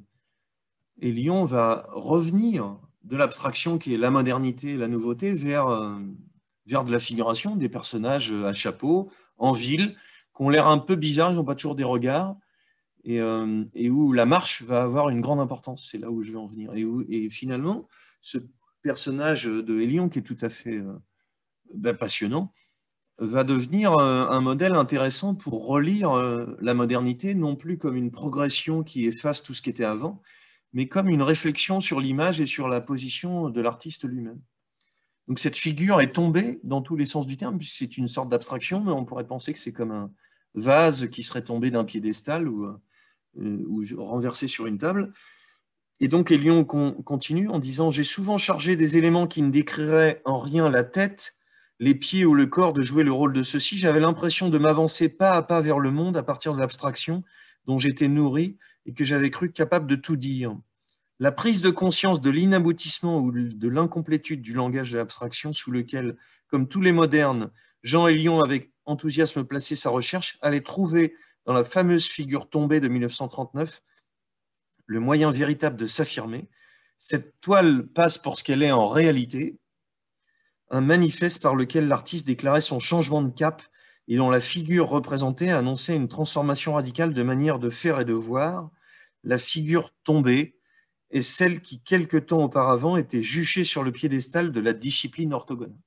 Elion va revenir de l'abstraction qui est la modernité, la nouveauté, vers, euh, vers de la figuration, des personnages euh, à chapeau, en ville, qui ont l'air un peu bizarres, ils n'ont pas toujours des regards, et, euh, et, où la marche va avoir une grande importance. C'est là où je vais en venir. Et, finalement, ce personnage de Hélion, qui est tout à fait ben, passionnant, va devenir un modèle intéressant pour relire la modernité, non plus comme une progression qui efface tout ce qui était avant, mais comme une réflexion sur l'image et sur la position de l'artiste lui-même. Donc cette figure est tombée dans tous les sens du terme, puisque c'est une sorte d'abstraction, mais on pourrait penser que c'est comme un vase qui serait tombé d'un piédestal ou, euh, renversé sur une table. Et donc Elion continue en disant J'ai souvent chargé des éléments qui ne décriraient en rien la tête, les pieds ou le corps de jouer le rôle de ceci. J'avais l'impression de m'avancer pas à pas vers le monde à partir de l'abstraction dont j'étais nourri et que j'avais cru capable de tout dire. La prise de conscience de l'inaboutissement ou de l'incomplétude du langage de l'abstraction sous lequel, comme tous les modernes, Jean Elion avec enthousiasme placé sa recherche, allait trouver dans la fameuse figure tombée de 1939 le moyen véritable de s'affirmer. Cette toile passe pour ce qu'elle est en réalité, un manifeste par lequel l'artiste déclarait son changement de cap et dont la figure représentée annonçait une transformation radicale de manière de faire et de voir, la figure tombée est celle qui, quelque temps auparavant, était juchée sur le piédestal de la discipline orthogonale.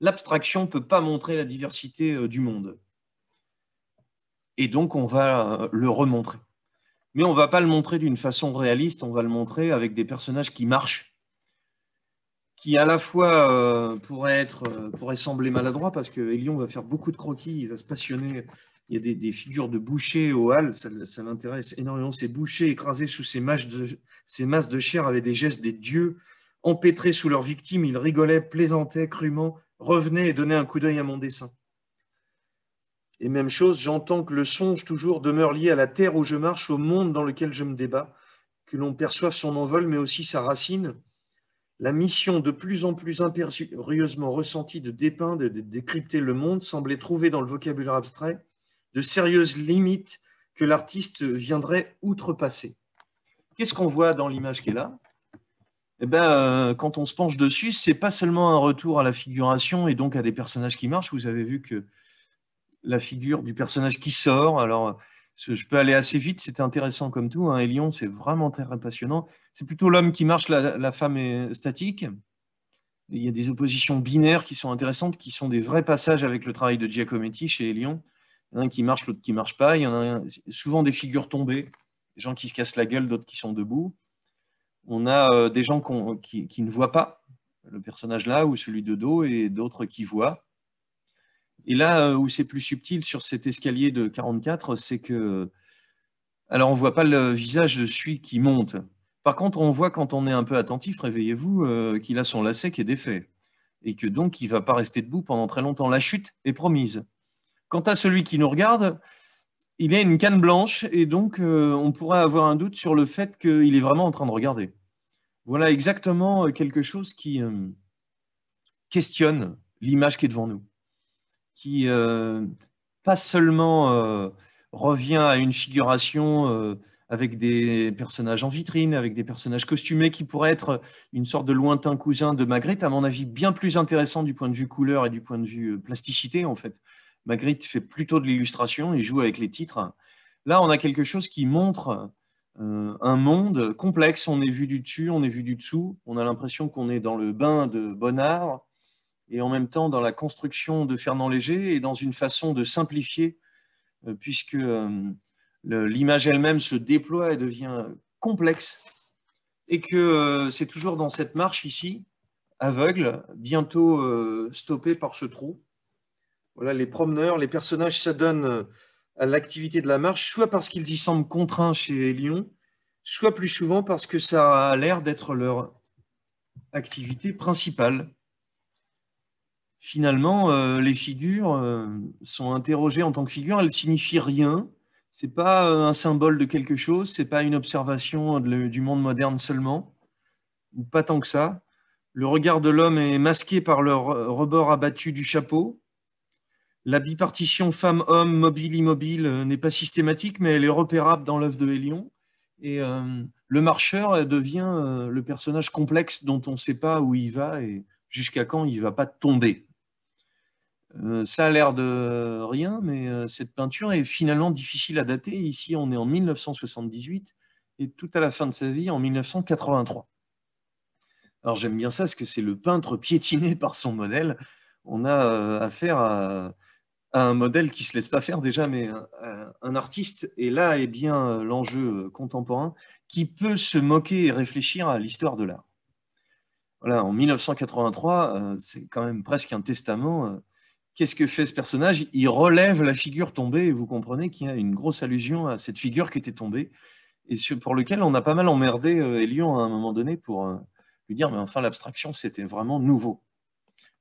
L'abstraction ne peut pas montrer la diversité euh, du monde. Et donc, on va euh, le remontrer. Mais on ne va pas le montrer d'une façon réaliste, on va le montrer avec des personnages qui marchent qui à la fois euh, pourrait être euh, pourrait sembler maladroit parce que Elion va faire beaucoup de croquis, il va se passionner. Il y a des, figures de bouchers au hall, ça, ça l'intéresse énormément. Ces bouchers écrasés sous ces, masses de chair avec des gestes des dieux, empêtrés sous leurs victimes, ils rigolaient, plaisantaient crûment, revenait et donnaient un coup d'œil à mon dessin. Et même chose, j'entends que le songe toujours demeure lié à la terre où je marche, au monde dans lequel je me débat, que l'on perçoive son envol, mais aussi sa racine, la mission de plus en plus impérieusement ressentie de dépeindre et de décrypter le monde semblait trouver dans le vocabulaire abstrait de sérieuses limites que l'artiste viendrait outrepasser. Qu'est-ce qu'on voit dans l'image qui est là eh ben, euh, quand on se penche dessus, c'est pas seulement un retour à la figuration et donc à des personnages qui marchent. Vous avez vu que la figure du personnage qui sort, alors je peux aller assez vite, c'était intéressant comme tout. Hein, c'est vraiment très passionnant. C'est plutôt l'homme qui marche, la, femme est statique. Il y a des oppositions binaires qui sont intéressantes, qui sont des vrais passages avec le travail de Giacometti chez Elion. Il y en a un qui marche, l'autre qui marche pas. Il y en a souvent des figures tombées, des gens qui se cassent la gueule, d'autres qui sont debout. On a euh, des gens qui, ne voient pas le personnage là ou celui de dos et d'autres qui voient. Et là euh, où c'est plus subtil sur cet escalier de 44, c'est que. Alors, on ne voit pas le visage de celui qui monte. Par contre, on voit quand on est un peu attentif, réveillez-vous, euh, qu'il a son lacet qui est défait. Et que donc, il ne va pas rester debout pendant très longtemps. La chute est promise. Quant à celui qui nous regarde, il a une canne blanche et donc euh, on pourrait avoir un doute sur le fait qu'il est vraiment en train de regarder. Voilà exactement quelque chose qui questionne l'image qui est devant nous qui, euh, pas seulement euh, revient à une figuration euh, avec des personnages en vitrine, avec des personnages costumés qui pourraient être une sorte de lointain cousin de Magritte, à mon avis bien plus intéressant du point de vue couleur et du point de vue plasticité en fait. Magritte fait plutôt de l'illustration, il joue avec les titres. Là, on a quelque chose qui montre un monde complexe. On est vu du dessus, on est vu du dessous. On a l'impression qu'on est dans le bain de Bonnard, et en même temps dans la construction de Fernand Léger et dans une façon de simplifier, euh, puisque euh, l'image elle-même se déploie et devient complexe, et que euh, c'est toujours dans cette marche ici, aveugle, bientôt stoppée par ce trou. Voilà, les promeneurs, les personnages s'adonnent à l'activité de la marche, soit parce qu'ils y semblent contraints chez Lyon, soit plus souvent parce que ça a l'air d'être leur activité principale finalement, euh, les figures euh, sont interrogées en tant que figures, elles ne signifient rien. ce n'est pas euh, un symbole de quelque chose, ce n'est pas une observation du monde moderne seulement, ou pas tant que ça. Le regard de l'homme est masqué par le rebord abattu du chapeau. La bipartition femme-homme, mobile-immobile n'est pas systématique, mais elle est repérable dans l'œuvre de Hélion. Et le marcheur devient le personnage complexe dont on ne sait pas où il va et jusqu'à quand il ne va pas tomber. Euh, ça a l'air de rien, mais euh, cette peinture est finalement difficile à dater. Ici, on est en 1978 et tout à la fin de sa vie, en 1983. Alors j'aime bien ça, parce que c'est le peintre piétiné par son modèle. On a euh, affaire à, un modèle qui ne se laisse pas faire déjà, mais un, artiste. Et là est bien l'enjeu contemporain qui peut se moquer et réfléchir à l'histoire de l'art. Voilà, en 1983, c'est quand même presque un testament qu'est-ce que fait ce personnage Il relève la figure tombée, et vous comprenez qu'il y a une grosse allusion à cette figure qui était tombée, et pour lequel on a pas mal emmerdé euh, Elion à un moment donné pour euh, lui dire, mais enfin, l'abstraction, c'était vraiment nouveau.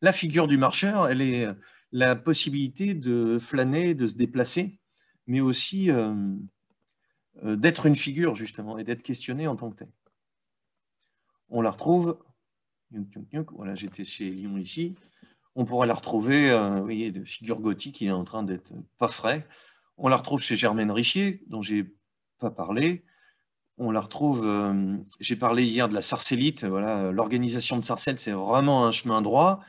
La figure du marcheur, elle est euh, la possibilité de flâner, de se déplacer, mais aussi d'être une figure, justement, et d'être questionné en tant que tel. On la retrouve, voilà, j'étais chez Lyon ici, on pourrait la retrouver, euh, vous voyez, de figure gothique, il est en train d'être pas frais. On la retrouve chez Germaine Richier, dont j'ai pas parlé. On la retrouve, euh, j'ai parlé hier de la sarcellite, voilà, l'organisation de Sarcelles, c'est vraiment un chemin droit.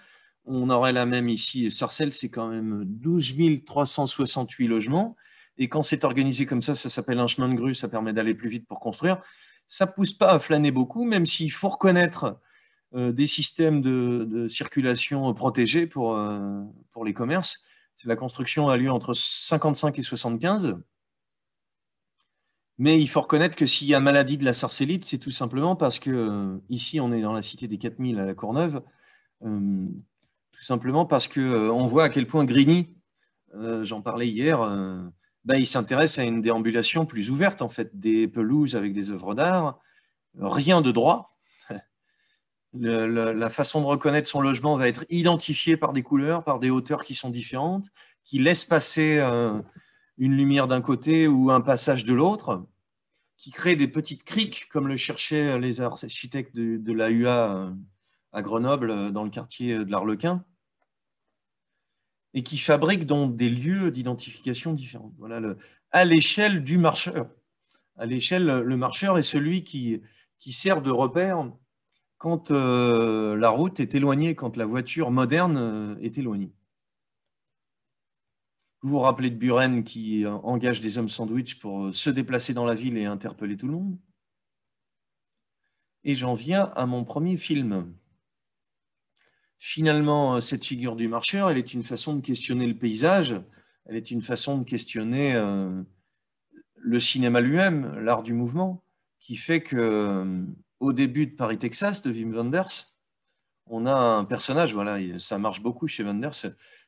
On aurait la même ici, Sarcelles, c'est quand même 12 368 logements. Et quand c'est organisé comme ça, ça s'appelle un chemin de grue, ça permet d'aller plus vite pour construire. Ça pousse pas à flâner beaucoup, même s'il faut reconnaître euh, des systèmes de, circulation protégés euh, pour, les commerces. La construction a lieu entre 55 et 75. Mais il faut reconnaître que s'il y a maladie de la sarcellite, c'est tout simplement parce que, euh, ici, on est dans la cité des 4000 à la Courneuve, tout simplement parce qu'on voit à quel point Grigny, j'en parlais hier, bah, il s'intéresse à une déambulation plus ouverte, en fait, des pelouses avec des œuvres d'art, rien de droit, la façon de reconnaître son logement va être identifiée par des couleurs, par des hauteurs qui sont différentes, qui laissent passer euh, une lumière d'un côté ou un passage de l'autre, qui crée des petites criques, comme le cherchaient les architectes de, de l'AUA euh, à Grenoble, euh, dans le quartier de l'Arlequin, et qui fabriquent donc des lieux d'identification différents. Voilà à l'échelle du marcheur. À l'échelle, le marcheur est celui qui, qui sert de repère quand euh, la route est éloignée, quand la voiture moderne euh, est éloignée. Vous vous rappelez de Buren qui euh, engage des hommes sandwich pour se déplacer dans la ville et interpeller tout le monde Et j'en viens à mon premier film. Finalement, cette figure du marcheur, elle est une façon de questionner le paysage, elle est une façon de questionner le cinéma lui-même, l'art du mouvement, qui fait que au début de Paris-Texas de Wim Wenders, on a un personnage, voilà, ça marche beaucoup chez Wenders,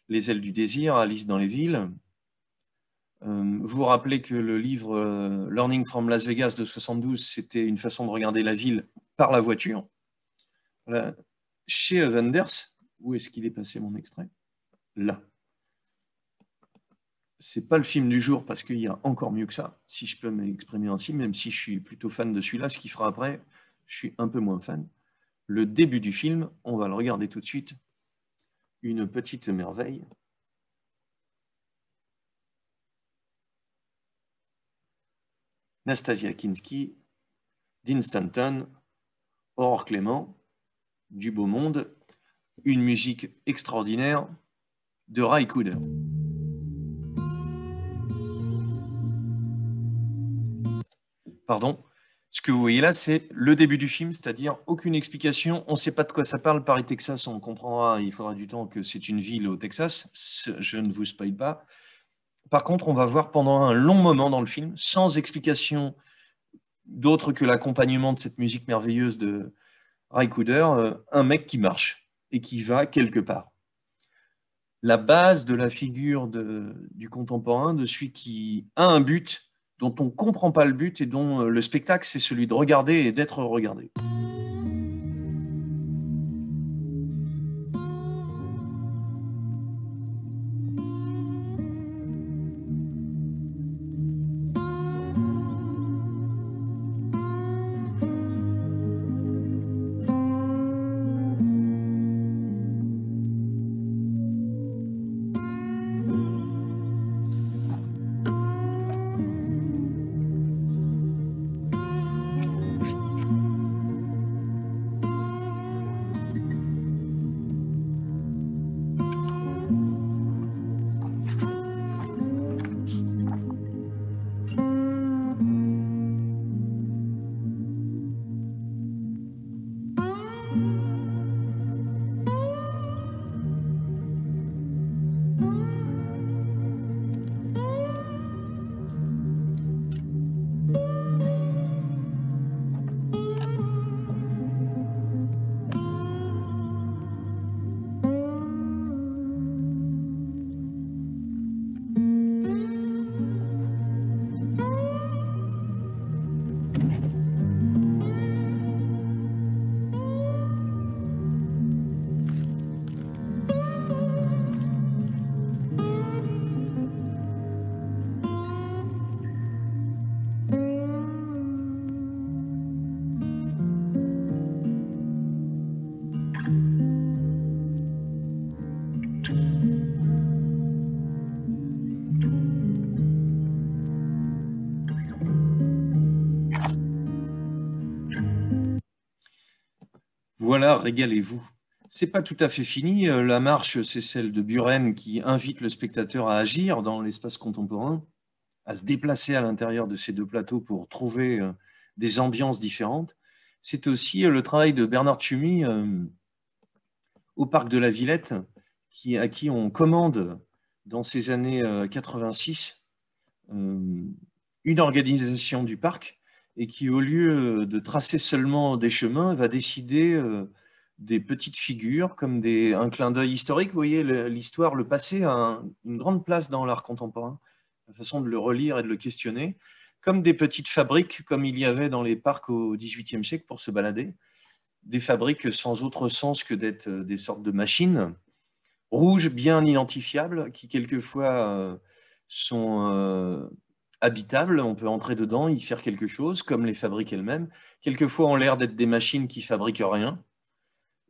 Les ailes du désir, Alice dans les villes. Euh, vous vous rappelez que le livre euh, Learning from Las Vegas de 72, c'était une façon de regarder la ville par la voiture. Chez Wenders, où est-ce qu'il est passé mon extrait Là. C'est pas le film du jour parce qu'il y a encore mieux que ça, si je peux m'exprimer ainsi, même si je suis plutôt fan de celui-là, ce qui fera après, je suis un peu moins fan. Le début du film, on va le regarder tout de suite. Une petite merveille. Nastasia Kinski, Dean Stanton, Aurore Clément, du beau monde, une musique extraordinaire de Ray Cooder. Pardon, ce que vous voyez là, c'est le début du film, c'est-à-dire aucune explication, on ne sait pas de quoi ça parle. Paris-Texas, on comprendra, il faudra du temps que c'est une ville au Texas, je ne vous spoil pas. Par contre, on va voir pendant un long moment dans le film, sans explication d'autre que l'accompagnement de cette musique merveilleuse de Raikouder, euh, un mec qui marche et qui va quelque part. La base de la figure du contemporain, de celui qui a un but dont on ne comprend pas le but et dont euh, le spectacle, c'est celui de regarder et d'être regardé. régalez-vous. C'est pas tout à fait fini. Euh, la marche, c'est celle de Buren qui invite le spectateur à agir dans l'espace contemporain, à se déplacer à l'intérieur de ces deux plateaux pour trouver euh, des ambiances différentes. C'est aussi euh, le travail de Bernard Chumi au parc de la Villette, qui, à qui on commande dans ces années 86 une organisation du parc et qui, au lieu euh, de tracer seulement des chemins, va décider euh, des petites figures comme un clin d'œil historique. Vous voyez, l'histoire, le passé a une grande place dans l'art contemporain, la façon de le relire et de le questionner, comme des petites fabriques, comme il y avait dans les parcs au XVIIIe siècle pour se balader, des fabriques sans autre sens que d'être euh, des sortes de machines, rouges, bien identifiables, qui quelquefois sont habitable, on peut entrer dedans, y faire quelque chose, comme les fabriques elles-mêmes. Quelquefois, on l'air d'être des machines qui fabriquent rien.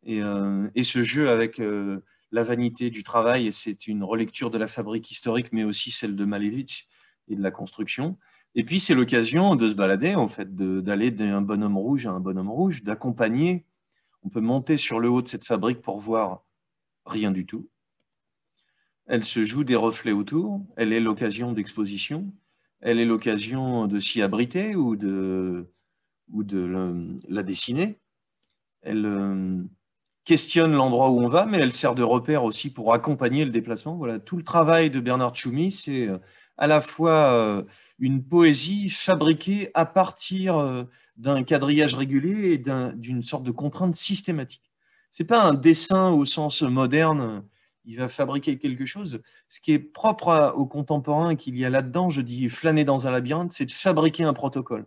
Et, euh, ce jeu avec euh, la vanité du travail, c'est une relecture de la fabrique historique, mais aussi celle de Malevich et de la construction. Et puis, c'est l'occasion de se balader, en fait, d'aller d'un bonhomme rouge à un bonhomme rouge, d'accompagner. On peut monter sur le haut de cette fabrique pour voir rien du tout. Elle se joue des reflets autour, elle est l'occasion d'exposition, elle est l'occasion de s'y abriter ou de, ou de la dessiner. Elle euh, questionne l'endroit où on va, mais elle sert de repère aussi pour accompagner le déplacement. Voilà, tout le travail de Bernard Tchoumi, c'est euh, à la fois euh, une poésie fabriquée à partir d'un quadrillage régulier et d'une sorte de contrainte systématique. Ce n'est pas un dessin au sens moderne il va fabriquer quelque chose. Ce qui est propre aux contemporains qu'il y a là-dedans, je dis flâner dans un labyrinthe, c'est de fabriquer un protocole,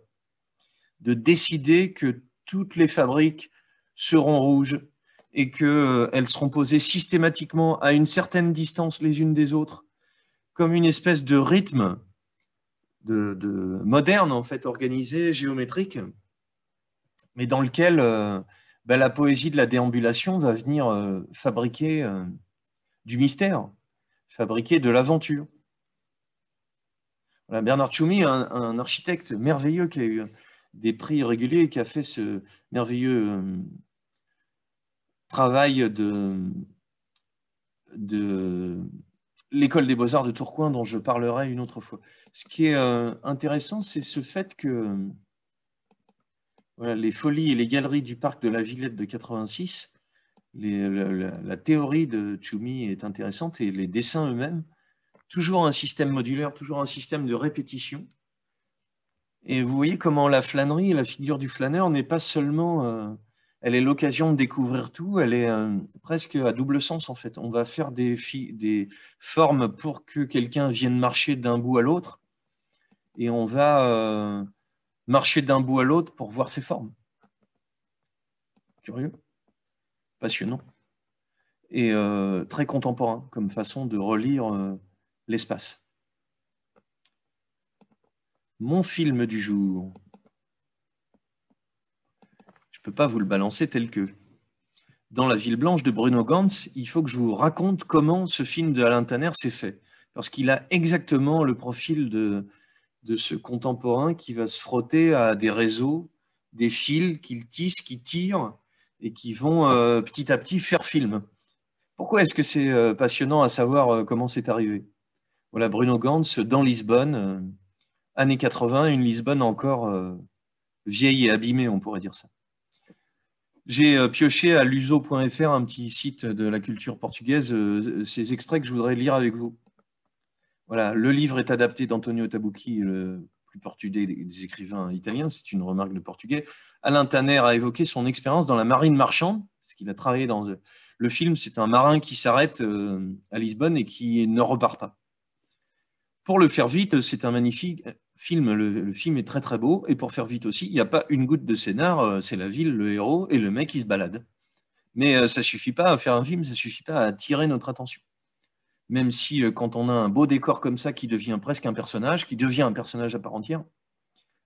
de décider que toutes les fabriques seront rouges et qu'elles euh, seront posées systématiquement à une certaine distance les unes des autres, comme une espèce de rythme de, moderne, en fait, organisé, géométrique, mais dans lequel euh, bah, la poésie de la déambulation va venir euh, fabriquer du mystère, fabriquer de l'aventure. Bernard Tchoumi, un, architecte merveilleux qui a eu des prix réguliers, qui a fait ce merveilleux euh, travail de, de l'école des beaux-arts de Tourcoing dont je parlerai une autre fois. Ce qui est euh, intéressant, c'est ce fait que euh, les folies et les galeries du parc de la Villette de 86 la, théorie de Chumi est intéressante et les dessins eux-mêmes. Toujours un système modulaire, toujours un système de répétition. Et vous voyez comment la flânerie, la figure du flâneur n'est pas seulement... Euh, elle est l'occasion de découvrir tout, elle est euh, presque à double sens en fait. On va faire des, formes pour que quelqu'un vienne marcher d'un bout à l'autre et on va euh, marcher d'un bout à l'autre pour voir ses formes. Curieux passionnant et euh, très contemporain comme façon de relire euh, l'espace. Mon film du jour. Je ne peux pas vous le balancer tel que. Dans La Ville Blanche de Bruno Gantz, il faut que je vous raconte comment ce film de Alain Tanner s'est fait. Parce qu'il a exactement le profil de, de ce contemporain qui va se frotter à des réseaux, des fils qu'il tisse, qui tire, et qui vont euh, petit à petit faire film. Pourquoi est-ce que c'est euh, passionnant à savoir euh, comment c'est arrivé Voilà Bruno Gantz dans Lisbonne, années 80, une Lisbonne encore vieille et abîmée, on pourrait dire ça. J'ai pioché à luso.fr, un petit site de la culture portugaise, ces extraits que je voudrais lire avec vous. Voilà, le livre est adapté d'Antonio Tabucchi, le plus portugais des écrivains italiens, c'est une remarque de portugais. Alain Tanner a évoqué son expérience dans la marine marchande, parce qu'il a travaillé dans euh, le film, c'est un marin qui s'arrête euh, à Lisbonne et qui ne repart pas. Pour le faire vite, c'est un magnifique euh, film, le, film est très très beau, et pour faire vite aussi, il n'y a pas une goutte de scénar, c'est la ville, le héros et le mec qui se balade. Mais ça suffit pas à faire un film, ça suffit pas à attirer notre attention. Même si quand on a un beau décor comme ça qui devient presque un personnage, qui devient un personnage à part entière,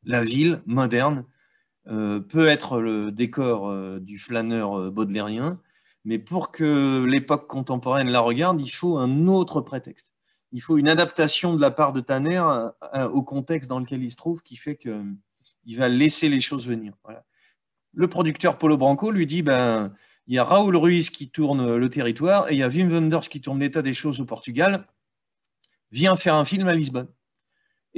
la ville moderne, euh, peut être le décor euh, du flâneur euh, baudelairien, mais pour que l'époque contemporaine la regarde, il faut un autre prétexte. Il faut une adaptation de la part de Tanner au contexte dans lequel il se trouve, qui fait qu'il va laisser les choses venir. Le producteur Polo Branco lui dit, ben, il y a Raoul Ruiz qui tourne le territoire et il y a Wim Wenders qui tourne l'état des choses au Portugal. Viens faire un film à Lisbonne.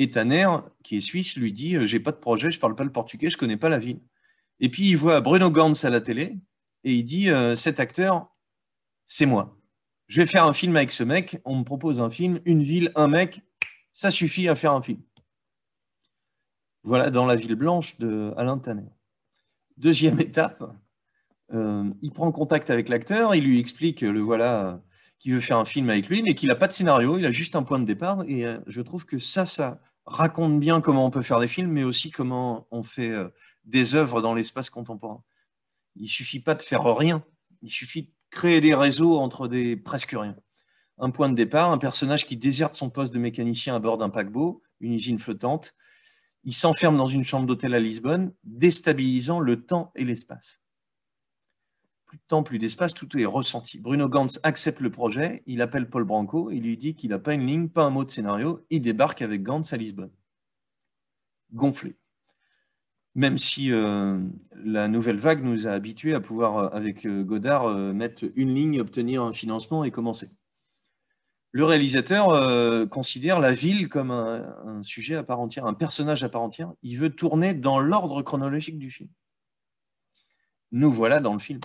Et Tanner, hein, qui est suisse, lui dit euh, J'ai pas de projet, je parle pas le portugais, je connais pas la ville. Et puis il voit Bruno Gantz à la télé et il dit euh, Cet acteur, c'est moi. Je vais faire un film avec ce mec. On me propose un film, une ville, un mec. Ça suffit à faire un film. Voilà dans La Ville Blanche de Alain Tanner. Deuxième étape, euh, il prend contact avec l'acteur, il lui explique le voilà qui veut faire un film avec lui, mais qu'il n'a pas de scénario, il a juste un point de départ. Et je trouve que ça, ça, raconte bien comment on peut faire des films, mais aussi comment on fait euh, des œuvres dans l'espace contemporain. Il suffit pas de faire rien, il suffit de créer des réseaux entre des presque rien. Un point de départ, un personnage qui déserte son poste de mécanicien à bord d'un paquebot, une usine flottante, il s'enferme dans une chambre d'hôtel à Lisbonne, déstabilisant le temps et l'espace plus de temps, plus d'espace, tout est ressenti. Bruno Gantz accepte le projet, il appelle Paul Branco, il lui dit qu'il n'a pas une ligne, pas un mot de scénario, il débarque avec Gantz à Lisbonne. Gonflé. Même si euh, la nouvelle vague nous a habitués à pouvoir, euh, avec euh, Godard, mettre une ligne, obtenir un financement et commencer. Le réalisateur considère la ville comme un sujet à part entière, un personnage à part entière. Il veut tourner dans l'ordre chronologique du film. Nous voilà dans le film.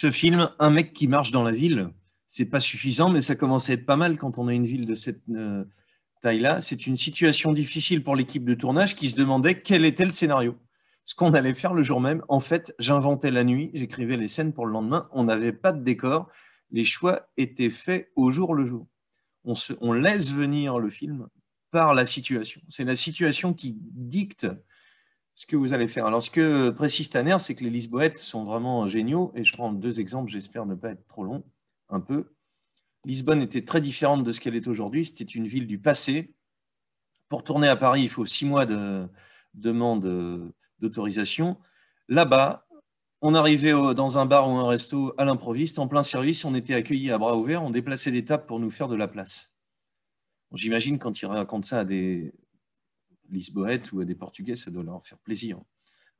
ce film, un mec qui marche dans la ville, c'est pas suffisant, mais ça commence à être pas mal quand on a une ville de cette euh, taille-là. C'est une situation difficile pour l'équipe de tournage qui se demandait quel était le scénario, ce qu'on allait faire le jour même. En fait, j'inventais la nuit, j'écrivais les scènes pour le lendemain. On n'avait pas de décor, les choix étaient faits au jour le jour. on laisse venir le film par la situation. C'est la situation qui dicte ce que vous allez faire. Alors, ce que précise Tanner, c'est que les Lisboètes sont vraiment géniaux, et je prends deux exemples, j'espère ne pas être trop long, un peu. Lisbonne était très différente de ce qu'elle est aujourd'hui, c'était une ville du passé. Pour tourner à Paris, il faut six mois de demande euh, d'autorisation. Là-bas, on arrivait dans un bar ou un resto à l'improviste, en plein service, on était accueillis à bras ouverts, on déplaçait des tables pour nous faire de la place. J'imagine quand il raconte ça à des, Lisboète ou à des Portugais, ça doit leur faire plaisir.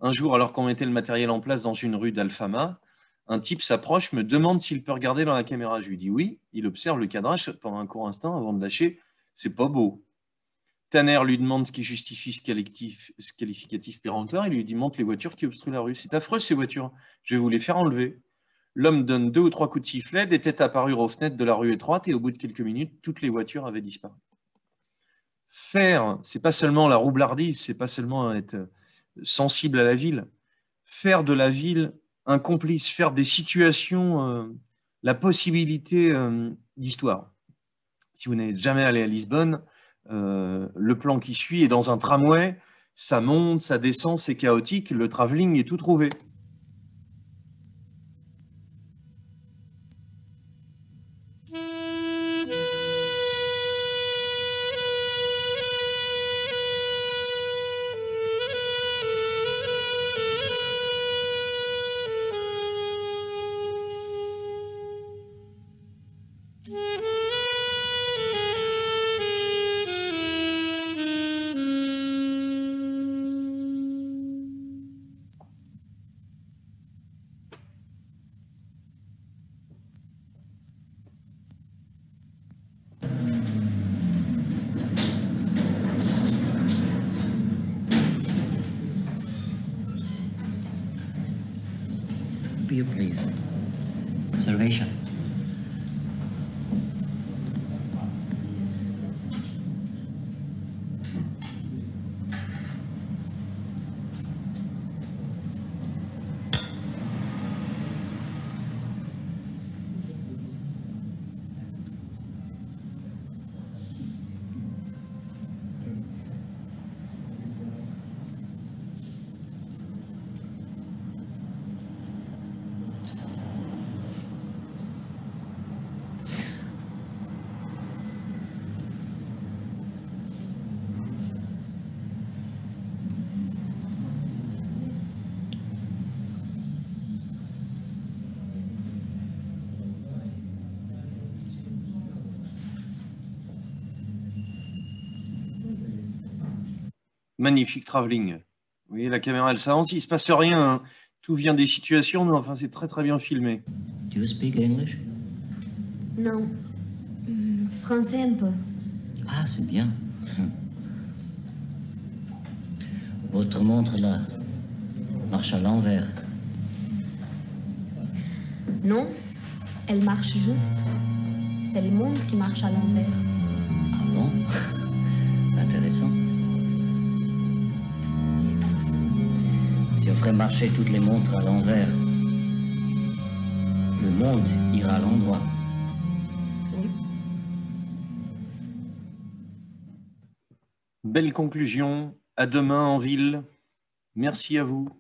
Un jour, alors qu'on mettait le matériel en place dans une rue d'Alfama, un type s'approche, me demande s'il peut regarder dans la caméra. Je lui dis oui. Il observe le cadrage pendant un court instant avant de lâcher. C'est pas beau. Tanner lui demande ce qui justifie ce, qualificatif péremptoire. Il lui dit montre les voitures qui obstruent la rue. C'est affreux ces voitures. Je vais vous les faire enlever. L'homme donne deux ou trois coups de sifflet, des têtes apparurent aux fenêtres de la rue étroite et au bout de quelques minutes, toutes les voitures avaient disparu. Faire, c'est pas seulement la roublardise, c'est pas seulement être sensible à la ville. Faire de la ville un complice, faire des situations euh, la possibilité euh, d'histoire. Si vous n'êtes jamais allé à Lisbonne, euh, le plan qui suit est dans un tramway, ça monte, ça descend, c'est chaotique, le travelling est tout trouvé. magnifique travelling. Vous voyez, la caméra, elle s'avance, il se passe rien. Hein. Tout vient des situations, mais enfin, c'est très très bien filmé. Tu parles anglais Non. français un peu. Ah, c'est bien. Votre montre là marche à l'envers. Non, elle marche juste. C'est le monde qui marche à l'envers. marcher toutes les montres à l'envers. Le monde ira à l'endroit. Belle conclusion. À demain en ville. Merci à vous.